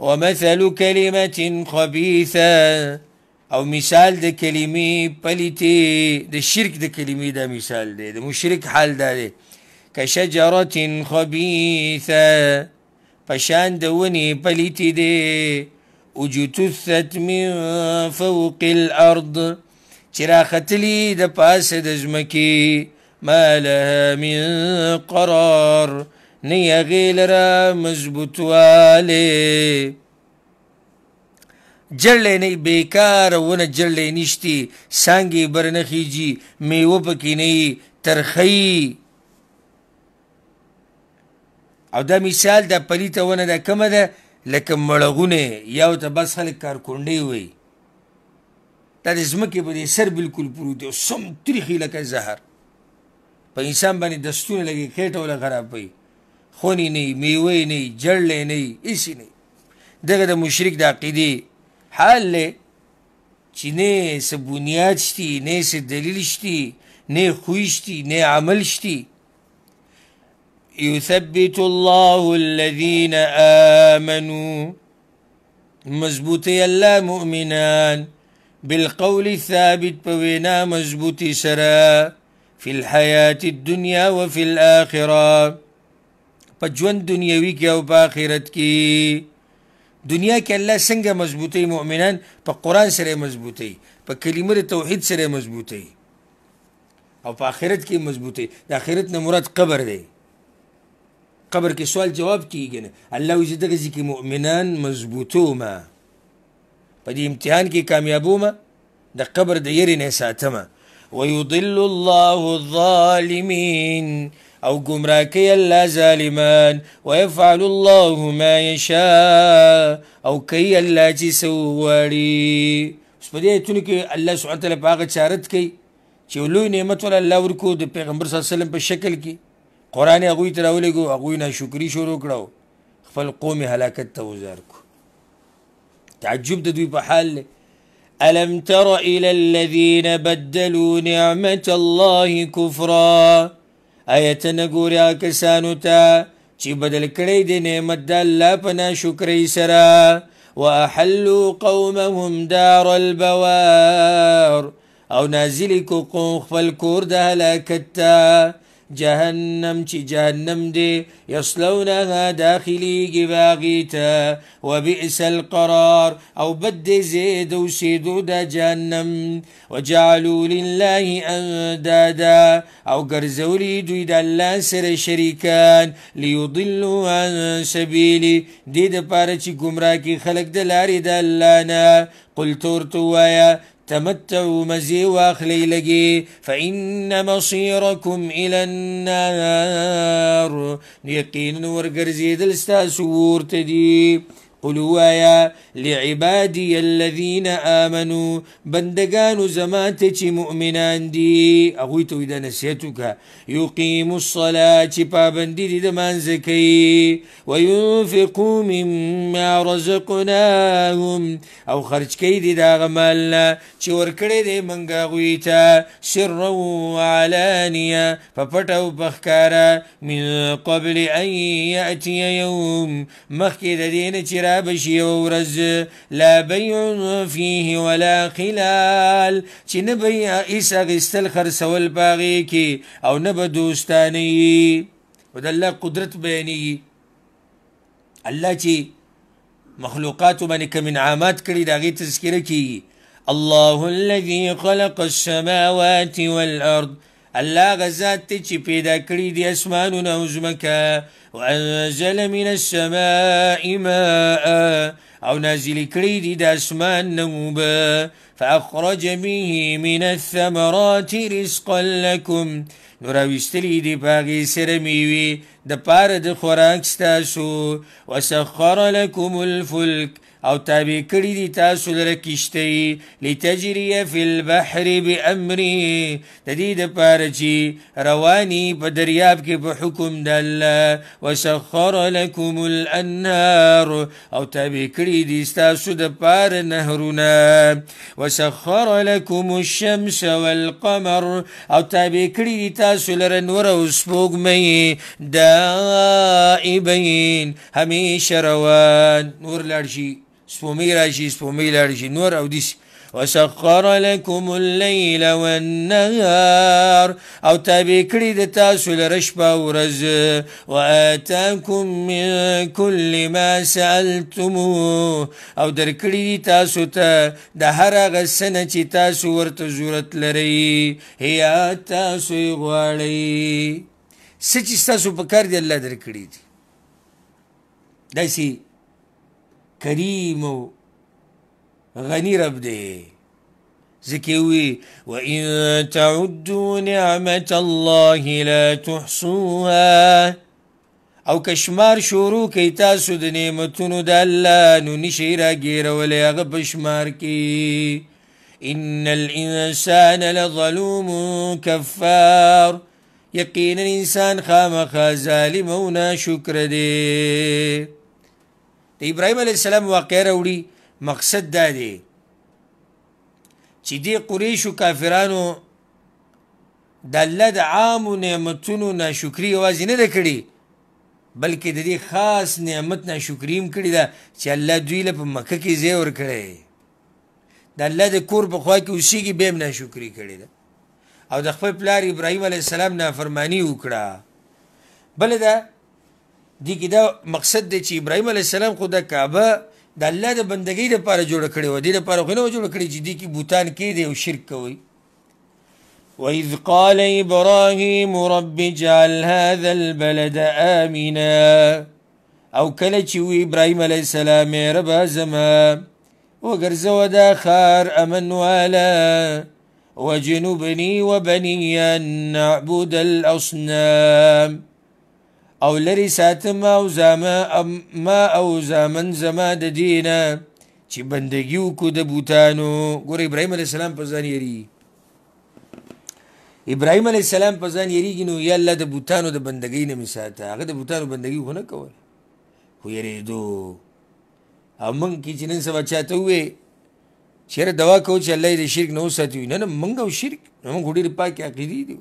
ومثل كلمة خبيثة او مثال د کلمې پلیتې د شرک د کلمې دا مثال دی د مشرک حال دا دی کشجره خبيثه پشان د ونی پلیتی دی وجتثت من فوق الارض چرا ختلی د پاسه د زمکی ما لها من قرار نیا غیل را مضبوط والی جړلې نه بیکار ونه جړلې نشتی سانګي برنخیږي میوه پکې نه ترخی او دا مثال د پلیته ونه د کومه ده لکه مړغونه یو ته بس خلک کارکونډي وي دا د ځمکې په سر بالکل پروت او سم تریخي لکه زهر په انسان باندې دستونه لګي کېټه ولا خراب وي خونی نه میوه نه جړلې نه هیڅ نه دغه د مشرک د عقیده حال له چې نه سبونیات شتي نه سه دلیل شتي نه خوښتي نه عمل شتي يثبت الله الذين آمنوا مزبوطي الله مؤمنان بالقول الثابت بوينا مزبوطي سرا في الحياة الدنيا وفي الآخرة فجوان دنيا ژوند او په دنيا كي الله سنجا مزبوطي مؤمنان فقران سرا مزبوطي فكلمة التوحيد سرا مزبوطي او په مزبوطي کې مراد قبر دي قبر کې سوال جواب کیږي نه الله وی دغه ځکه مؤمنان مضبوطو ما په دې امتحان کې کامیابو ما د قبر د یری نه ساتمه ويضل الله الظالمين او گمراکی الله ظالمان ويفعل الله ما يشاء او کوي الله چې سوړي اوس په دې ایتونو کې الله سبحانه وتعالی په هغه چارت کوي چې لوی نعمت ول الله ورکو د پیغمبر صلی الله علیه وسلم په شکل کې قران هغه ته راولېګو هغه نه شکرې شروع کړو خپل قوم هلاکت ته وزار کو تعجب د دوی په حال الم تر الى الذين بدلوا نعمه الله كفرا ايتن ګوریا کسانو ته چې بدل کړي د نعمت د الله په ناشکرۍ سره واحلوا قومهم دار البوار او نازل کو قوم خپل کور د هلاکت ته جهنم چی جهنم دی یصلونها داخلی گباغیتا وبئس القرار او بد زید و سیدو دا جهنم وجعلوا لله اندادا او گرزولی دوی دا اللہ سر شریکان لیضلوا عن سبیلی دید پارا چی گمراکی خلق دلاری دا اللہ نا قل تورتو وایا تمتعوا مزي واخلي لقي فإن مصيركم إلى النار يقين ورقر زيد الستاسور تدي قل يا لعبادي الذين آمنوا بندقان زمان ته مؤمنان دي هغه إذا نسيتك يقيم الصلاه چې پابندی دي وينفقوا مما رزقناهم او خرج کوي دي دا غمال چې ورکړي دي منګه غوي ته سر او من قبل ان يأتي يوم مخي د چرا پیدا بشي ورز لا بيع فيه ولا خلال چې نه بيع ایس اغستل خرسول باغی کی او نه به دوستانی ود الله قدرت بیانی الله چې مخلوقات باندې کوم انعامات کړی دا غي تذکرہ کی الله الذي خلق السماوات والارض الله غزات چې پیدا کړی دی اسمانونه او وانزل من السماء ماء او نازل کړی دی د اسمان نوبه فاخرج به من الثمرات رزقا لكم نو راویستلی دی پاغی سره میوي د پاره د خوراک ستاسو وسخر لكم الفلک او تابع کړی دي تاسو لره کشتی لتجری فی البحر بامری تدید پارچی روانی په دریاب کې په حکم د الله وسخر لكم الانهار او تابع کړی دي تاسو د پار نهرونه وسخر لكم الشمس والقمر او تابع کړی دي تاسو لره نور او سپوږمۍ دائبین همیشه روان نور لړشي سپومې راشي سپومې لاړ شي نور او دیس وسخر لكم الليل والنهار او تابع کړی د تاسو لره شپه ورځ واتاكم من كل ما سالتموه او درکړی تاسو ته د هر هغه سنه چې تاسو ورته ضرورت لرئ هي تاسو غواړئ سچ تاسو په کار دی الله درکړی دی داسي كريم غني غنی رب وَإِن تَعُدُّوا نِعْمَةَ اللَّهِ لَا تُحْصُوهَا او كشمار شورو كي تاسو د نعمتونو نونيشي الله نو نشي راګیرولې بشمار ان الانسان لظلوم كفار يقين الإنسان خام ظالم او شكر ديه د ابراهيم عليه السلام واقع راوړي مقصد دا دی چې د قریشو کافرانو د الله د عام نعمتونو ناشکری واز نه کړی بلکې د دې خاص نعمت ناشکریم کړی دا چې الله دوی له مکه کې زی ور کړی د الله د کور په خوا کې اوسېږي به ناشکری کړی دا او د خپل پلار ابراهيم عليه السلام نافرمانی وکړه بل دا دي کې دا مقصد دی چې ابراهيم عليه السلام خو د کعبه د الله د بندګۍ لپاره جوړ کړی و دې لپاره خو نه جوړ کړی چې دي کې بوتان کې دی او شرک کوي وإذ قال إبراهيم رب اجعل هذا البلد آمنا أو كلتشي إبراهيم عليه السلام رب زما وقرز وداخار أمن والا وجنبني وبني أن نعبد الأصنام او لري ساتم او زما ما او زمن زما د دینه چې بندگی وکړو د بوتانو ګور ابراهيم عليه السلام په ځان یری ابراهيم عليه السلام په ځان یریږي نو یا الله د بوتانو د بندگی نه مساته هغه د بوتانو بندگی خو نه کول خو یریدو او مونږ کې چې نن سبا چاته وې چیرې دوا کو چې الله دې شرک نه وساتي نه نه مونږ او شرک موږ ډېر پاکه عقیده دي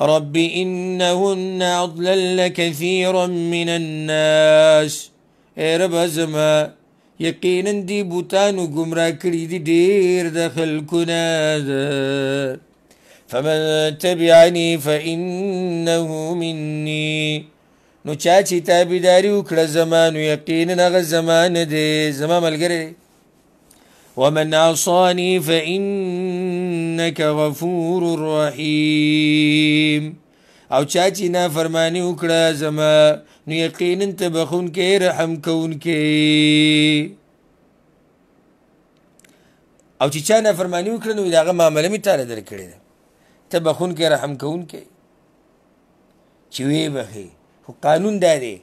رب إنهن أضلل كثيرا من الناس اي رب ازما يقينا دي بوتانو قمرا کړی دير دخل كناد فمن تبعني فإنه مني نو چاچي تابداري وكرا زمان زمانو یقینا زمان زمانه دی زما ومن عصاني فإن انك غفور رحيم او چا چې نه فرمانی وکړه زما نو یقینا تبخون کې رحم کون کې او چې چا نه فرمانی وکړه نو داغه معاملې می تعالی درکړې ده ته بخون کې رحم کون کې چې وی بخي خو قانون دا دی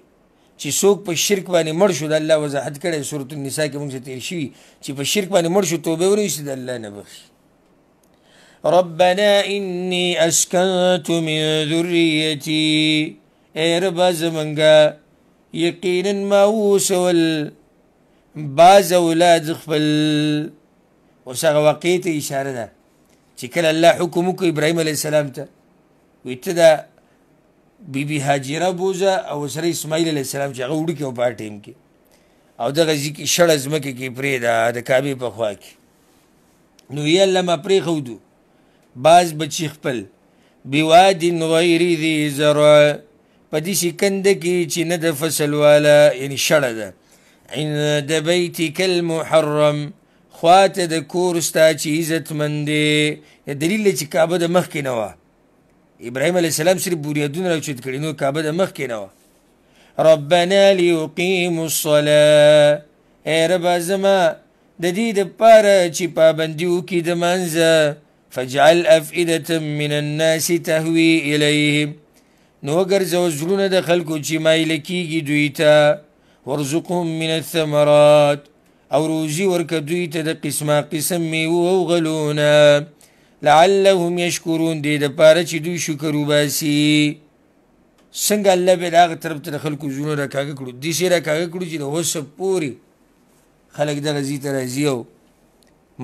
چې څوک په شرک باندې مړ شو د الله وضاحت کړي سورۃ النساء کې موږ تیر شي چې په شرک باندې مړ شو توبه ورنشي د الله نه بخي ربنا إني أسكنت من ذريتي اے رب زمنگا یقینا ما وسول باز اولاد خپل اوس هغه واقع ته اشاره ده چې کله الله حکم وکړ ابراهیم علیه السلام ته وایي ته دا بیبي هاجره بوزه او سره اسماعیل علیه السلام چې هغه وړوکی و په ټیم کې او دغه ځکه شړه ځمکې کې پرېږده د کعبې په خوا کې نو یې الله ما پرېښودو باز بچی خپل بوادن غیر ذی زرع په دې سکند کې چې نه د فصل والا یعنی شړه ده عند بیتک المحرم خواته د کور ستا چې عزت مندې دلیل چې کعبه د مخ کې نه و ابراهيم عليه السلام سره بوریدون راوچت کړي نو کعبه د مخ کې نه و ربنا ليقيم الصلاه اے رب زما د دې د پاره چې پابندي وکړي د منځه فجعل افئده من الناس تهوي اليهم نو ګرځو زړونه د خلکو چې مایل کیږي دوی ته ورزقهم من الثمرات او روزي ورک دوی ته د قسمه قسم میوه او غلونه لعلهم يشكرون دې د پاره چې دوی شکر وباسي څنګه الله به داغه طرف ته خلکو زونه راکاګه کړو دې شي راکاګه کړو چې د هوس پوری خلک د غزي ته راځي او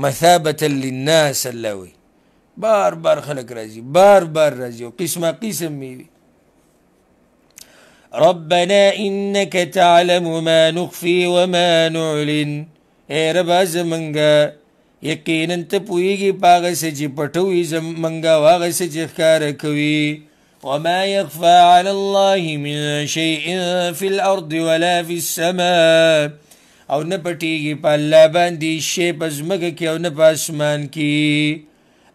مثابه للناس اللوي بار بار خلق رازي بار بار رازي او قسم ميوي ربنا انك تعلم ما نخفي وما نعلن اي ربا زمنګا يقين انت پویږي پاغه سجي پټوي زمنګا واغا سجي ښکار کوي وما يخفى على الله من شيء في الارض ولا في السماء او نه پټيږي په الله باندې شی پزمګه کې او نه په اسمان کې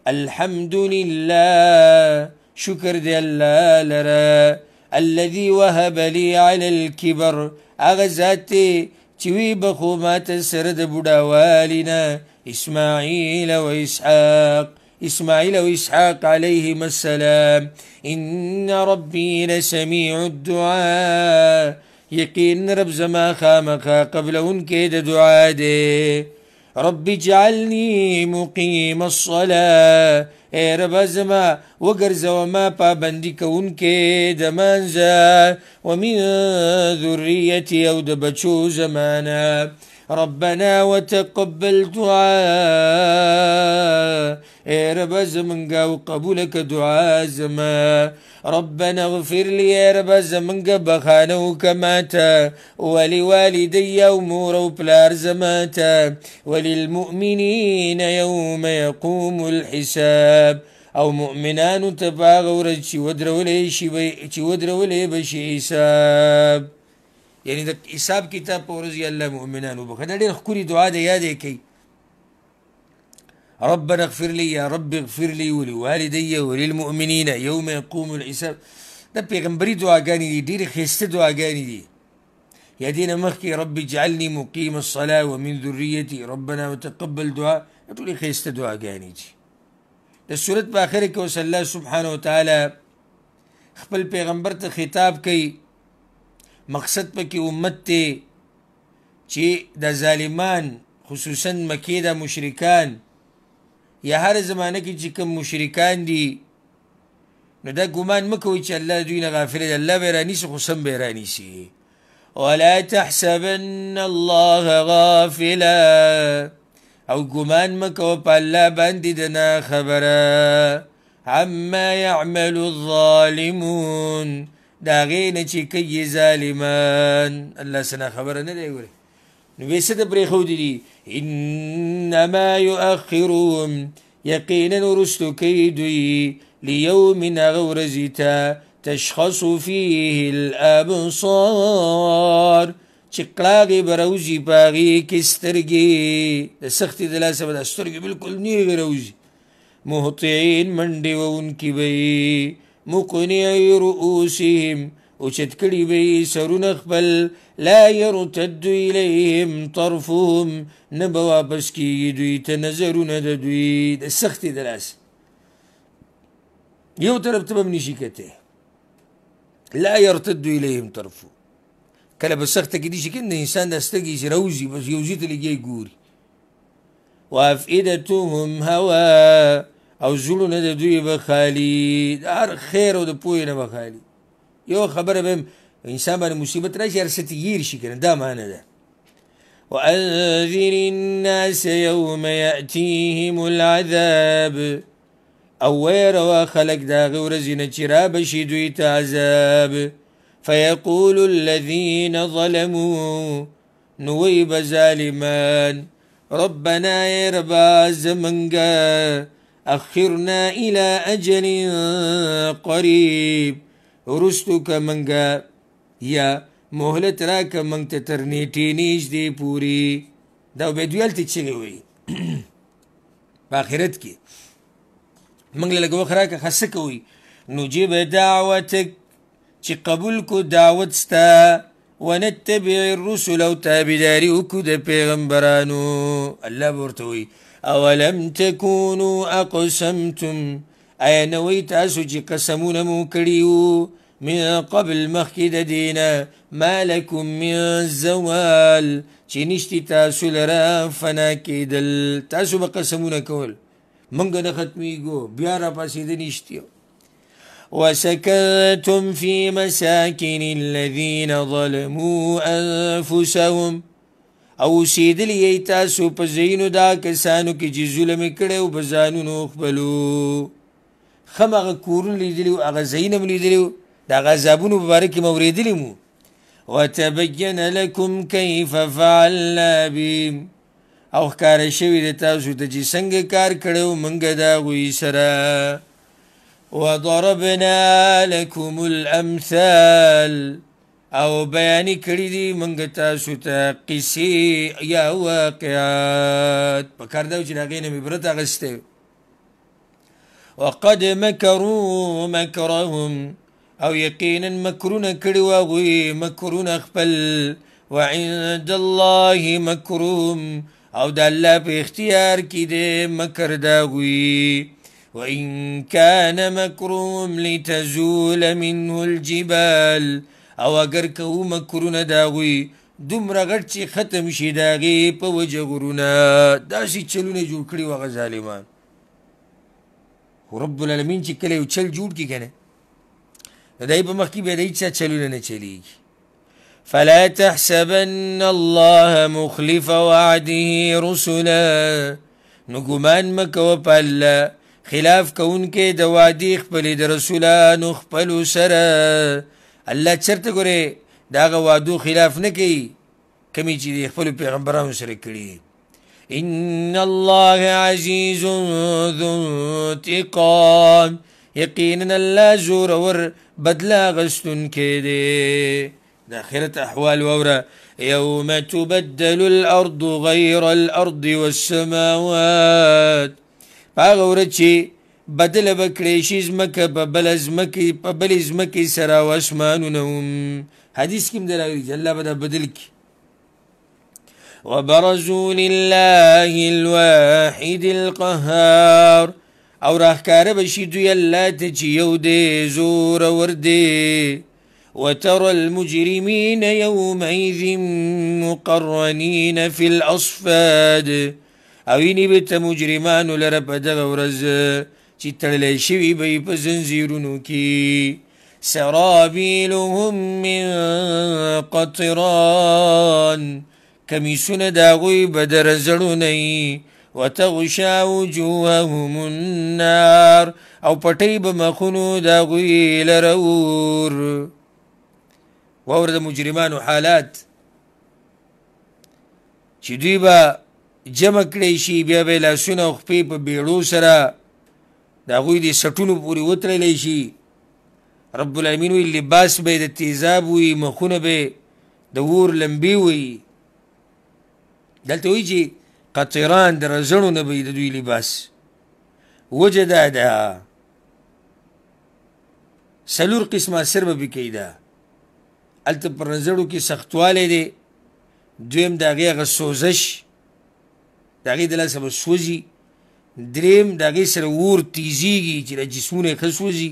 الحمد Elhamdülillah, şükür dellalere, الذي وهب لي على الكبر اغزاتي تيوي بخو ما تسرد بودا والنا اسماعيل واسحاق اسماعيل واسحاق عليهما السلام ان ربي لسميع الدعاء يقين رب زما خامخا قبل ان كيد دعاء دي رب اجعلني مقيم الصلاة اے رب ازما وگرزو ما پابندی کونکے دمانزا ومن ذریتی او دبچو زمانا ربنا وتقبل دعاء اے رب زمنګا او قبول ک دعا زما ربنا اغفر لي يا رب زمنګا بخانه وکماتا ولي والدي ومور او پلار زماتا وللمؤمنين يوم يقوم الحساب او مؤمنانو ته باغ ورځ چې ودرولې شي چې ودرولې بشي حساب یعنی د حساب کتاب په ورځ الله مؤمنانو بخدا ډېر خوري دعا د یادې کوي ربنا اغفر لي يا رب اغفر لي ولوالدي وللمؤمنين يوم يقوم الحساب دا پیغمبري دعاګانې دي ډېرې ښایسته دعاګانې دي يا دې مخي مخکې رب اجعلني مقيم الصلاة ومن ذريتي ربنا وتقبل دعا دا خيست ښایسته دعاګانې دي ده سورت باخرك آخر الله سبحانه وتعالى خبل پیغمبر خطاب كي مقصد پکې أمتي چه ده ظالمان خصوصا مكيدا مشركان مشرکان یا هر زمانه کې چې کوم مشرکان دي نو دا ګمان مکوئ چې الله دوی نه غافل دی الله به رانیسي خو سم به رانیسي ولا تحسبن الله غافلا او ګمان مکو په الله باندې د نه خبره عما يعمل الظالمون دا غینه چې کوي ظالمان الله سنا خبره نه دی ګوره نو وسه د پرې خو دي إنما يؤخرهم يقينا رسل كيدي ليوم غورزتا تشخص فيه الأبصار شقلاغي بروزي باغي كسترگي ده سخت دلاسه بدا سترگي بالكل نیغ روزي مهطعين من دیوون کی بئی مقنعي رؤوسهم اوچت کړي وي سرونه خپل لا يرتد اليهم طرفهم نه به واپس کیږي دوی ته نظرونه د دوی د سختي دراس یو طرف ته به نشي کته لا يرتد اليهم طرفه کله په سخته کې دي چې کنه انسان د استګي چې روزي بس یو زیت لګي ګوري وافئدتهم هوا او زلون د دوی به خالي هر خیر او د پوی نه به خالي یو خبر بهم انسان باندې مصیبت راشي هر څه تغیر شي کنه دا معنی ده وأنذر الناس يوم يأتيهم العذاب أو يروا خلق داغ ورزين چراب شدوي تعذاب فيقول الذين ظلموا نويب ظالمان ربنا يربى زمنغا أخرنا إلى أجل قريب ورستو که منګه یا مهلت را که منګ ته تر نیټې نږدې پوری دا به دویل ته چیغې وي په آخرت کې منګ لږ وخت را که خسه کوي نجیب دعوتک چې قبول کو دعوت ستا ونتبع الرسل او تابعداري وکړو د پیغمبرانو الله ورته وي اولم تکونو اقسمتم ایا نوې تاسو چې قسمونه مو کړیو من قبل مخکې د دینه مالکم من زوال چې نشتی تاسو لره فنا کېدل تاسو به قسمونه کول منګه نه ختمیږو بیا را پسې د نشتیو وسكنتم في مساكن الذين ظلموا أنفسهم او سیدلی ای تاسو په زینو دا کسانو کې چې ظلم کړي او بزانو نو خپلو خم هغه کورونه لیدلي وو هغه ځایونه مو لیدلي وو د هغه عذابونو په باره کې مو اورېدلي مو وتبين لكم كيف فعلنا بهم او ښکار شوی د تاسو ته چې څنګه کار کړو منګه دا غوي سره وضربنا لكم الامثال او بیان کړی دی منګه تاسو ته قصې یا واقعات په کار دا چې هغه نه عبرت اغسته وقد مكروا مكرهم او یقینا مکرونه کړي واغوي مکرونه خپل وعند الله مکروم او د الله په اختیار کې دې مکر داغوي وإن كان مكرهم لتزول منه الجبال او اگر کو مکرونه داغوي دومره غټ چې ختم شي داغي په وجه غرونه داسې چلونه جوړ کړي وغه ظالمان رب العالمین چې کله یو چل جوړ کی کنه دای په مخ کې به دای چې چلونه نه چلیږي فلا تحسبن الله مخلف وعده رسلا نګمان مکو پله خلاف کوونکې د وادي خپل د رسولانو خپل سره الله چرته ګوره داغه وادو خلاف نه کوي کمی چې خپل پیغمبرانو سره کړی ان الله عزیز ذو انتقام یقینا الله زور ور بدلا غستون کې دی د اخرت احوال وره يوم تبدل الارض غير الارض والسماوات هغه ورچی بدل بکړې شي زمکه په بل زمکه په بل زمکه سره واسمانونه هم حدیث کې دراغلي الله بدا بدل کی وبرزوا لله الواحد القهار او راهکاره بشي دوی الله ته زور وردي وترى المجرمين يومئذ مقرنين في الأصفاد او اینی به مجرمان لرب لره په دغه ورځ چې تړلی من قطران کمیسونه داغوی بدرزړو نه وتغشا وجوههم النار او پټي بمخونو داغوی لرور وورد مجرمانو حالات چې دوی به جمع کړی شي بیا به لاسونه خپې په بیړو سره د هغوی د سټونو پورې وترلی شي رب العالمین وی لباس به د تیزاب وي مخونه به د اور لمبي وي دلته وی چې قطران در زړو نه به د دوی لباس وجه دا ده سلور قسمه سر به کې ده الته پر زړو کې سختواله دي دویم دا غیغه سوزش دا غی دلته سبب سوزي دریم دا غی سره ور تیزیږي چې د جسمونه خسوزي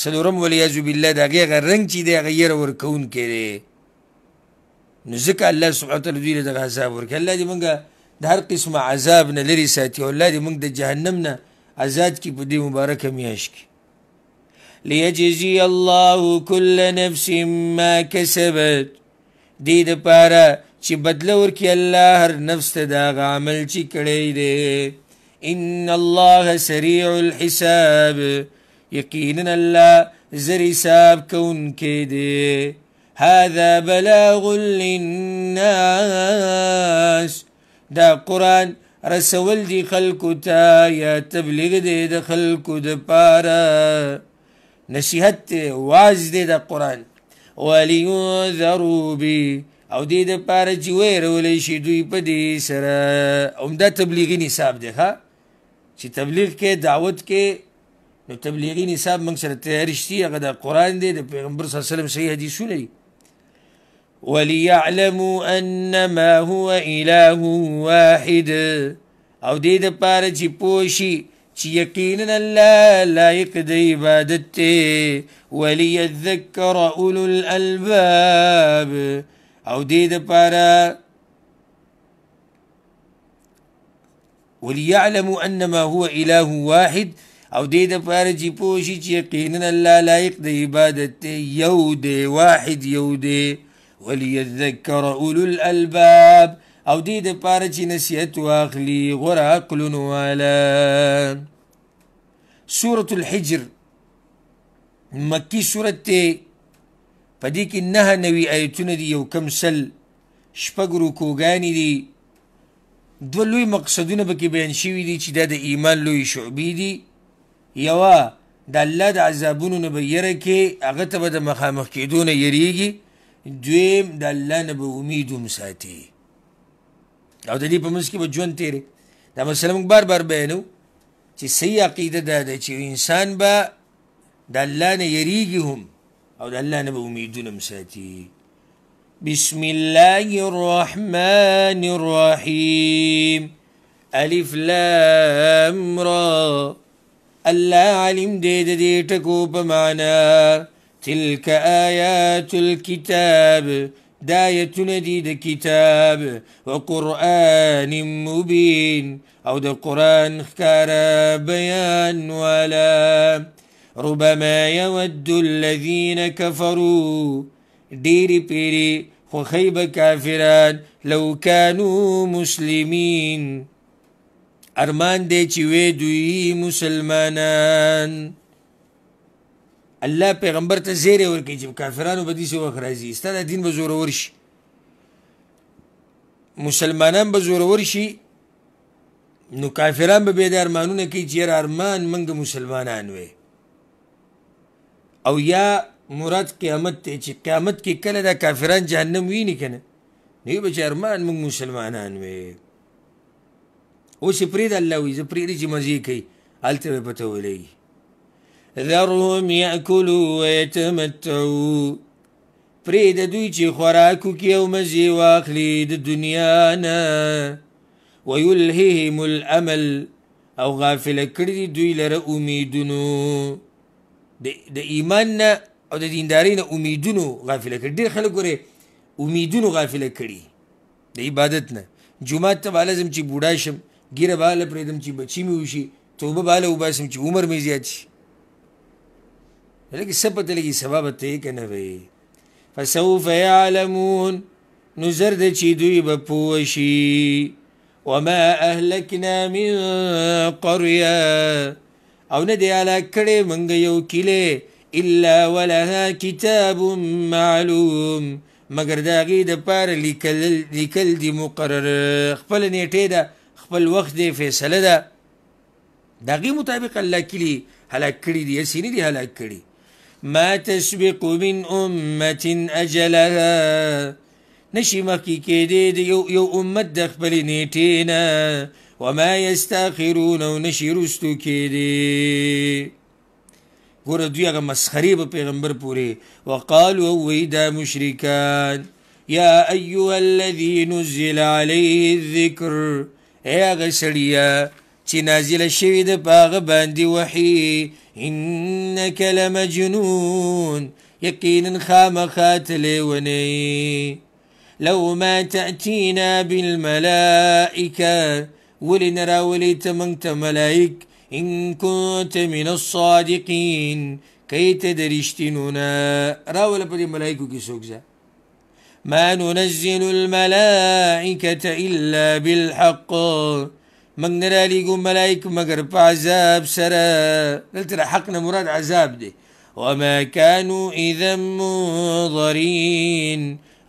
سلورم ولیاذ بالله دا غیغه رنگ چې دی غیر ور کون کړي نو ځکه الله سبحانه وتعالی دوی له دغه عذاب ورکړي الله دې موږ د هر قسمه عذاب نه لرې ساتي او الله دې موږ د جهنم نه آزاد کړي په دې مبارکه میاشت کې لیجزي الله كل نفس ما کسبت دې دپاره چې بدله ورکړي الله هر نفس ته دا عمل چې کړی دی ان الله سریع الحساب یقینا الله زر حساب کوونکی دی هذا بلاغ للناس دا قرآن رسول دی خلکو تا یا تبلیغ دی د خلکو د پاره نصیحت واز دی د قرآن ولینذروا بی او دی د پاره چې ویرولې شي دوی په دې سره عمده تبلیغي نصاب دی ها چې تبلیغ کې دعوت کې نو تبلیغي نصاب موږ سره تیار شي هغه د قران دی د پیغمبر صلی الله علیه وسلم صحیح حدیثونه دي وليعلموا انما هو اله واحد او دې د پاره چې پوشي یقینا الله لایق د عبادت وليذكر اولو الالباب او دې د پاره وليعلموا انما هو اله واحد او دید د جی پوشی پوشي چې یقینا الله لایق عبادت یو دی واحد یو دی وليذكر اولو الالباب او دې د پاره چې نصیحت واخلي غره عقل والا سورة الحجر مکی سورت ته پدې کې نه نوي آیتونه دي یو کم سل شپږ رکوګانی دي دو لوی مقصدونه بکی بیان شوی دي چې دا د ایمان لوی شعبې دي یوا د الله د عذابونو نه به یره کې هغه ته به د مخامخ کېدو نه یریږي دویم د الله نه به امید هم ساتي او د دې په منځ کې به ژوند تیرې دا مسله موږ بار بار بیانو چې صحیح عقیده دا ده چې انسان به د الله نه یریږي هم او د الله نه به امیدونه هم ساتي بسم الله الرحمن الرحيم الف لام را الله علم دې د دې ټکو په معنا تلك آيات الكتاب داية نديد كتاب وقرآن مبين أو ده القرآن خكار بيان ولا ربما يود الذين كفروا ديري بيري وخيب كافران لو كانوا مسلمين أرمان دي چوي دوي مسلمانان الله پیغمبر ته زیره ورکړي چې کافرانو به دې څه وخت راځي ستاسو دین به زورور شي مسلمانان به زورور شي نو کافران به بيد ارمانونه کوي چې ارمان منګ مسلمانان وي او یا مراد قیامت ته چې قیامت کې کله دا کافران جهنم ویني کنه نه به چې ارمان موږ مسلمانان وي او چې پرې د الله وي زه پرې چې مزي کوي هلته به پته ولګي ذرهم یاکلوا ويتمتعوا پرې د دوی چې خوراکو کې او مزي واخلي د دنیا نه ويلههم الامل او غافل کړی دوی لره امیدونو د ایمان نه او د دینداري نه امیدونو غافل کړی ډېر خلک ګوري امیدونو غافل کړی د عبادت نه جمعه ته بالزم چې بوډا شم ګیره بالا پرېدم چې بچی مې وشي توبه بالا وباسم چې عمر مې زیات شي لکه سبت لګي سبب ته کنه وي فسوف يعلمون نذر د چي دوی به پوشي وما اهلكنا من قريه او نه دی علا کړه منګ یو کله الا ولها كتاب معلوم مگر دا غي د پار لیکل لیکل دی مقرر خپل نیټه ده خپل وخت دی فیصله ده دا غي مطابق الله کلی هلاک کړي دي سینې دي هلاک کړي ما تسبق من امه اجلها نشي مخکې کېدې د یو یو امت د خپل نیټې نه وما یستاخرون او نشي رستو کېدې ګوره دوی هغه مسخرې به پیغمبر پورې وقالو وی دا مشرکان یا ایها الذي نزل عليه الذکر اے هغه سړیه چې نازل شوی د پاغه باندې وحي انك لمجنون یقینا خامخات لیونی لو ما تأتينا بالملائكة ولنرى وليت منت ملائك إن كنت من الصادقين كي تدرشتنونا راولا بدي ملائكو كي سوكزا ما ننزل الملائكة إلا بالحق موږ نه رالیږو ملایک مگر په عذاب سره دلته له حق نه مراد عذاب دی وما كانوا اذا منظرین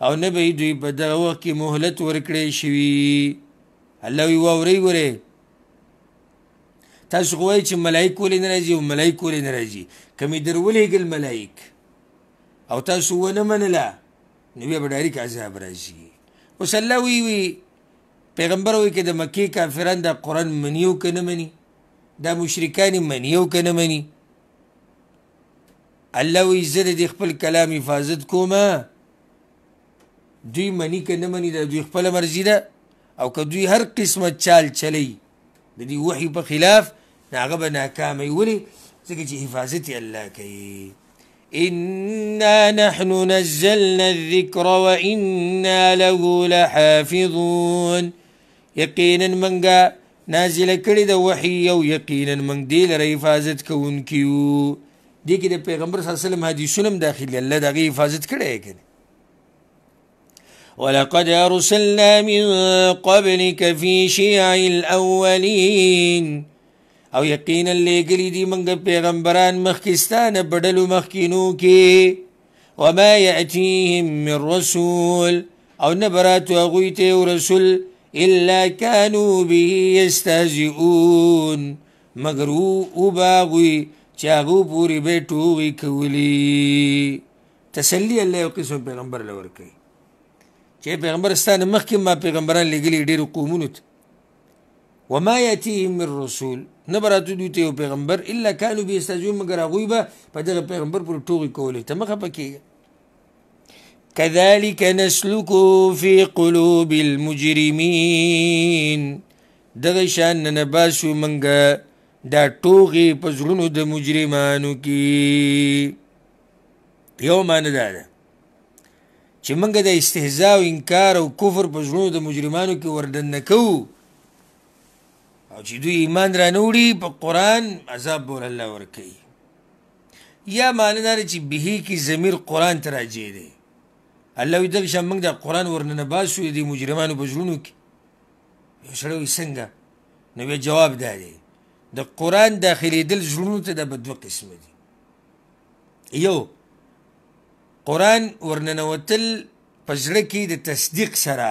او نه به دوی په دغه وخت کې مهلت ورکړی شوي الله وی واورئ ګورئ تاسو غوایئ چې ملایک ولې نه راځي او ملایک ولې نه راځي که مې در ولېږل ملایک او تاسو ونه منله نو بیا به ډایرک عذاب راځي اوس الله وی وی پیغمبر وی کې د مکی کافران د قران منیو کنه منی د مشرکان منیو کنه منی الله وی زره د خپل کلام حفاظت کومه دوی منی کنه منی د دوی خپل مرزي ده او که دوی هر قسمه چال چلی د دې وحي په خلاف هغه به ناکامه وي ځکه چې حفاظت الله کوي إنا نحن نزلنا الذكر وإنا له لحافظون یقینا منګه نازل کړي د وحي او یقینا منګ دې لپاره حفاظت کوونکیو دي کې د پیغمبر صلی الله علیه وسلم حدیثونه داخلي الله دغه حفاظت کړي کړي ولقد أرسلنا من قبلك في شيع الأولين او یقینا لګلی دي منګ پیغمبران مخکستانه بدلو مخکینو کې وما يأتيهم من رسول او نبرات اغويته رسول الا كانوا به يستهزئون مگر او باغوي چابو پوری به ټووي کولی تسلی الله او قسم پیغمبر لور کوي چې پیغمبر ستانه مخکې ما پیغمبران لګلی ډیرو قومونو ته وما ياتيهم من رسول نبرات دوی ته پیغمبر الا كانوا بيستهزئون مگر هغه به په دغه پیغمبر پر ټوغي کولې ته مخه پکې كذلك نسلكه في قلوب المجرمين دغه شان نه باسو منګه دا ټوغي پزړونو د مجرمانو کې یو معنی دا ده چې موږ د استهزاء او انکار او کفر پزړونو د مجرمانو کې وردن نکو او چې دوی ایمان را نوړي په قران عذاب ور الله ور کوي یا معنی دا چې به کې ضمیر قران تراجه دی الله وی دغه شان موږ د قران ورننه باسو د مجرمانو بجرونو کې یو سړی څنګه نو جواب دا دی د قران داخلي دل جرونو ته د بدو قسم دي یو قران ورننه وتل پزړه کې د تصدیق سره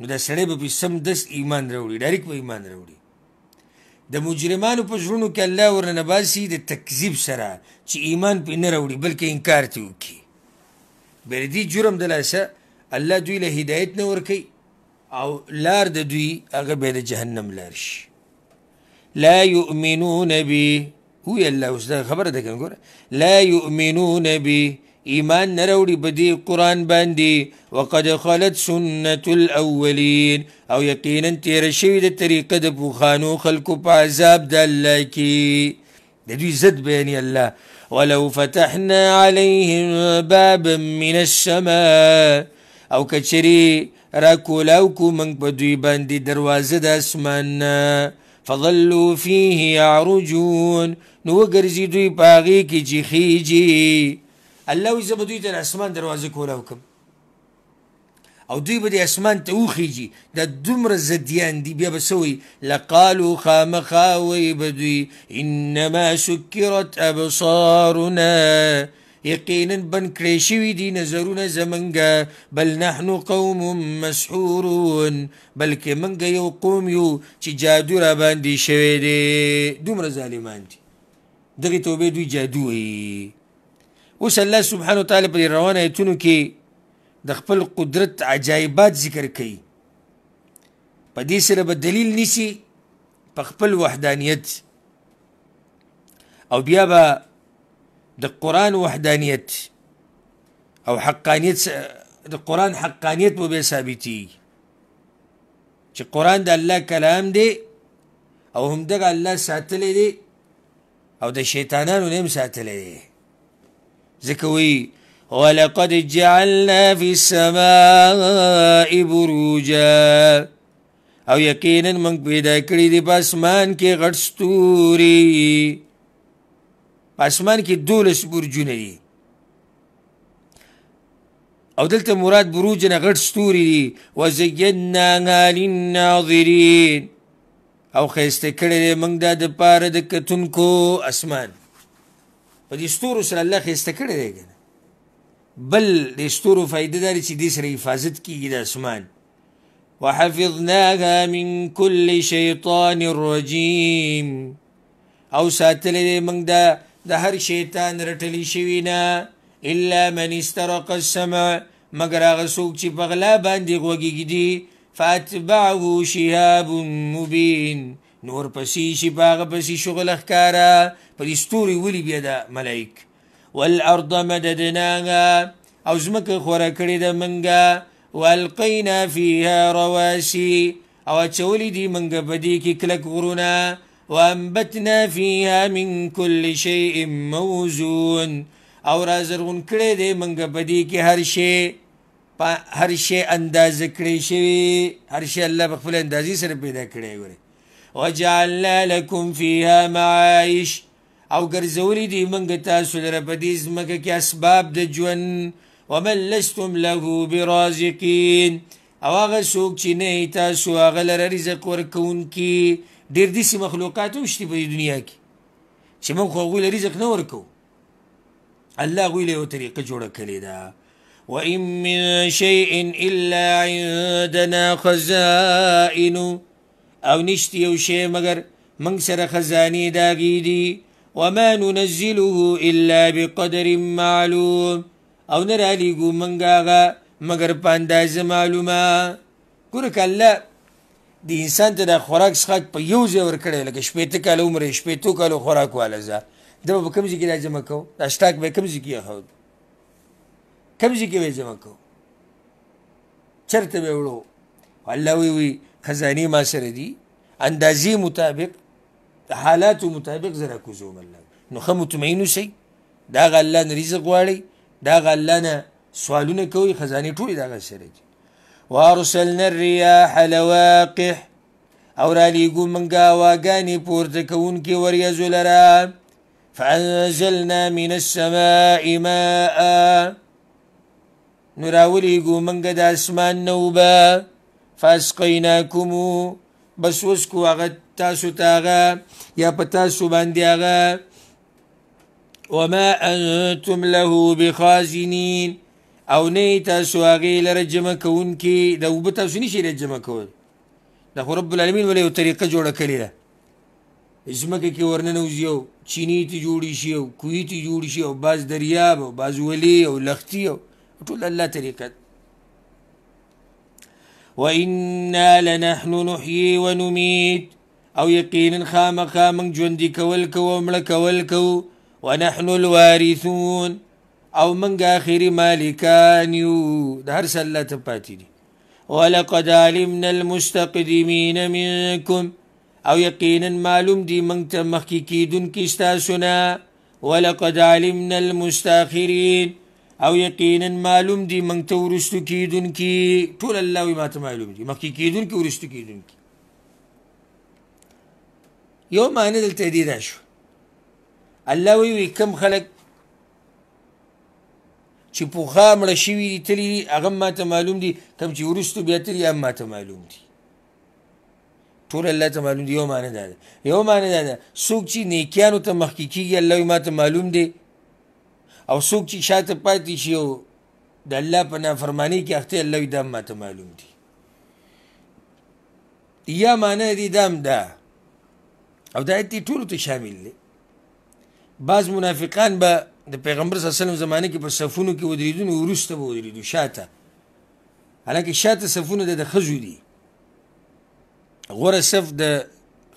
نو دا سړی به سم دس ایمان راوړي ډایرک به ایمان راوړي د مجرمانو په ژوندو کې الله ورنه باسي د تکذیب سره چې ایمان پې نه راوړي بلکې انکار ته وکړي بریدي جرم دلاسه الله دوی له هدایت نه ورکي او لار د دوی هغه به د جهنم لار شي لا يؤمنون بي هو الله اوس دا خبره ده کنه ګوره لا يؤمنون بي ایمان نروړي بدی قران باندې وقد خلت سنه الاولين او یقینا تیر شوی د طریقه د بوخانو خلقو په عذاب د الله کې د دوی زد بیان الله ولو فتحنا عليهم بابا من السماء او کچری را کولاو کو منگ پا دوی باندی دروازه د اسمان فظلوا فيه يعرجون نو ګرځي دوی پاغي کې چې خيجي الله یې زبدوی تر اسمان دروازه کولاو کوم او دوی به د اسمان ته وخیږي دا دومره زدیان دي بیا به څه لقالو خامخا وی به دوی انما سکرت ابصارنا یقینا بن کړی شوي دي نظرونه زمونږه بل نحنو قوم مسحورون بلکې منګه یو قوم یو چې جادو را باندې شوی دی دومره ظالمان دي دغې توبې دوی جادو وي اوس الله سبحانه وتعالی په روان ایتونو کې د خپل قدرت عجایبات ذکر کوي په دې سره به دلیل نیسی په خپل وحدانیت او بیا به د قرآن وحدانیت او حقانیت د قرآن حقانیت به ثابتي چې قرآن د الله کلام دی او همدغه الله ساتلی دی او د شیطانانو نه هم ساتلی دی ځکه وایي ولقد جعلنا في السماء بروجا او یقینا موږ پیدا کړی دی پاسمان کې غټ ستوري پاسمان کې دولس برجونه دي او دلته مراد بروج نه غټ ستوري دي وزینا للناظرین او خسته کړی دی موږ د پاره د کتونکو اسمان په دې ستورو سره الله خسته کړی دی بل د ستورو فائدہ دار چې د سره حفاظت کیږي د اسمان وحفظناها من كل شیطان رجیم او ساتلې موږ د د هر شیطان رټلی شوی نه الا من استرق السمع مگر هغه څوک چې په غلا باندې غوږیږي دي فاتبعه شهاب مبین نور پسې شي باغ پسې شغل ښکارا پر ستوري ولي بیا د ملائک والارض مددناها او زمکه خوره کړې ده منګه والقینا فيها رواسي او چولې دي منګه بدی کې کلک غرونه وانبتنا فيها من كل شيء موزون او را زرغون کړې دي منګه بدی کې هر شی په هر شی انداز کړی شوی هر شی الله په خپل اندازې سره پیدا کړی ګوري وجعلنا لكم فيها معايش او ګرځولې دي موږ تاسو لره په دې ځمکه کې اسباب د ژوند ومن لستم له برازقین او هغه څوک چې نه تاسو هغه لره رزق ورکوونکي ډېر داسې مخلوقات هم شته په دنیا کې چې موږ خو هغوی له رزق نه ورکوو الله هغوی له یوه طریقه جوړه کړې ده وان من شیء الا عندنا خزائنو او نشتی یو شی مګر موږ سره خزانې د هغې دي وما ننزله الا بقدر معلوم او نه را لګو منګاغه مگر پانداز معلومه ګور کله د انسان ته د خوراک څخه په یو ځای ور کړی لکه شپېته کال عمر شپېته کال خوراک واله زه دا به کوم ځای کې راځم کو دا شتاک به کوم ځای کې هو کوم ځای کې به جمع کو چرته به وړو الله وی وی خزانی ما سره دی اندازې مطابق حالات مطابق زره کوزوم الله نو خه مطمئن شي دا الله نه رزق غواړي دا الله نه سوالونه کوي خزانه ټول دا سره دي وارسلنا الرياح لواقح او را لیگو منگا واگانی پورتکون کی وریزو لرا فانزلنا من السماء ماء نراولیگو منگا دا اسمان نوبا فاسقیناکمو بس اوس کو هغه تاسو ته هغه یا په تاسو باندې هغه وما انتم له بخازنین او نه تاسو هغه لره جمع کوونکي د وب تاسو نشي لره جمع کول د رب العالمین ولې یو طریقه جوړه کړې ده زمکه کې ورننوځي او چینی ته جوړی شي او کوی ته جوړی شي او باز دریاب او باز ولی او لختی او ټول الله طریقت وإنا لنحن نحيي ونميت او یقینا خامخا من ژوند کول کو مړ کول کو ونحن الوارثون او من اخر مالکان یو د هر سلت پاتې دي ولقد علمنا المستقدمين منكم او یقینا معلوم دي من تمخکی کیدون کی استاسنا ولقد علمنا المستاخرين او یقینا معلوم دي من ته ورستو کیدون کی ټول الله ما ته معلوم دي مخکې کیدون کی ورستو کیدون کی یو معنی د تهدید شو الله وی وی کم خلق چې په خامړه شوی دي تلی هغه ما ته معلوم دي کم چې ورستو بیا تلی هم ما ته معلوم دي ټول الله ته معلوم دي یو معنی ده یو معنی ده څوک چې نیکیانو ته مخکې کیږي الله ما ته معلوم دي او څوک چې شاته پاتې شي او د الله په نافرمانی کې اخته الله دا ماته معلوم دي یا معنی دي دام دا او دا ایت ټول ته شامل دي بعض منافقان به د پیغمبر صلی الله علیه وسلم زمانه کې په صفونو کې ودریدون او ورسته به ودریدو شاته حالکه شاته صفونه د خزو دي غوره صف د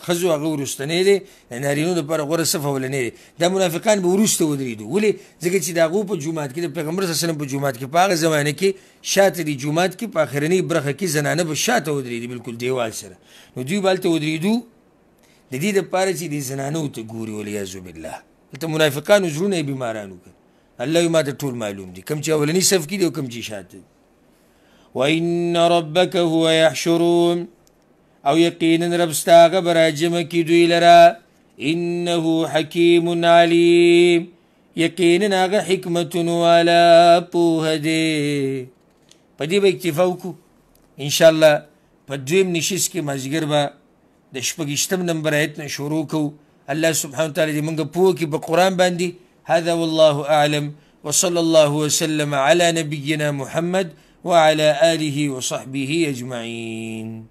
خزو هغه ورستنې دي نارینو د پر غوړه صف ولنې دي د منافقان به ورسته ودرېدو ولی ځکه چې دا غو په جمعات کې د پیغمبر صلی الله علیه وسلم په جمعات کې په هغه زمانه کې شاته دي جمعات کې په اخرنی برخه کې زنانه به شاته ودرېدي بالکل دیوال سره نو دوی بالته ودرېدو د دې لپاره چې د زنانه ته ګوري ولیا ذو بالله ته منافقان زړونه بیمارانو کړ الله یې ماته ټول معلوم دي کم چې اولنی صف کې دي او کم چې شاته وان ربک هو يحشرون او یقینا ربستاغه براجم کی دوی لرا انه حکیم علیم یقینا هغه حکمتون والا پوه دی په دې به اکتفا وکړو ان شاء الله په دویم نشست کې مازیګر به د شپږشتم نمبر آیت نه شروع کوو الله سبحانه وتعالى دې موږ پوه کړي په قرآن باندې هذا والله اعلم وصلى الله وسلم على نبينا محمد وعلى آله وصحبه أجمعين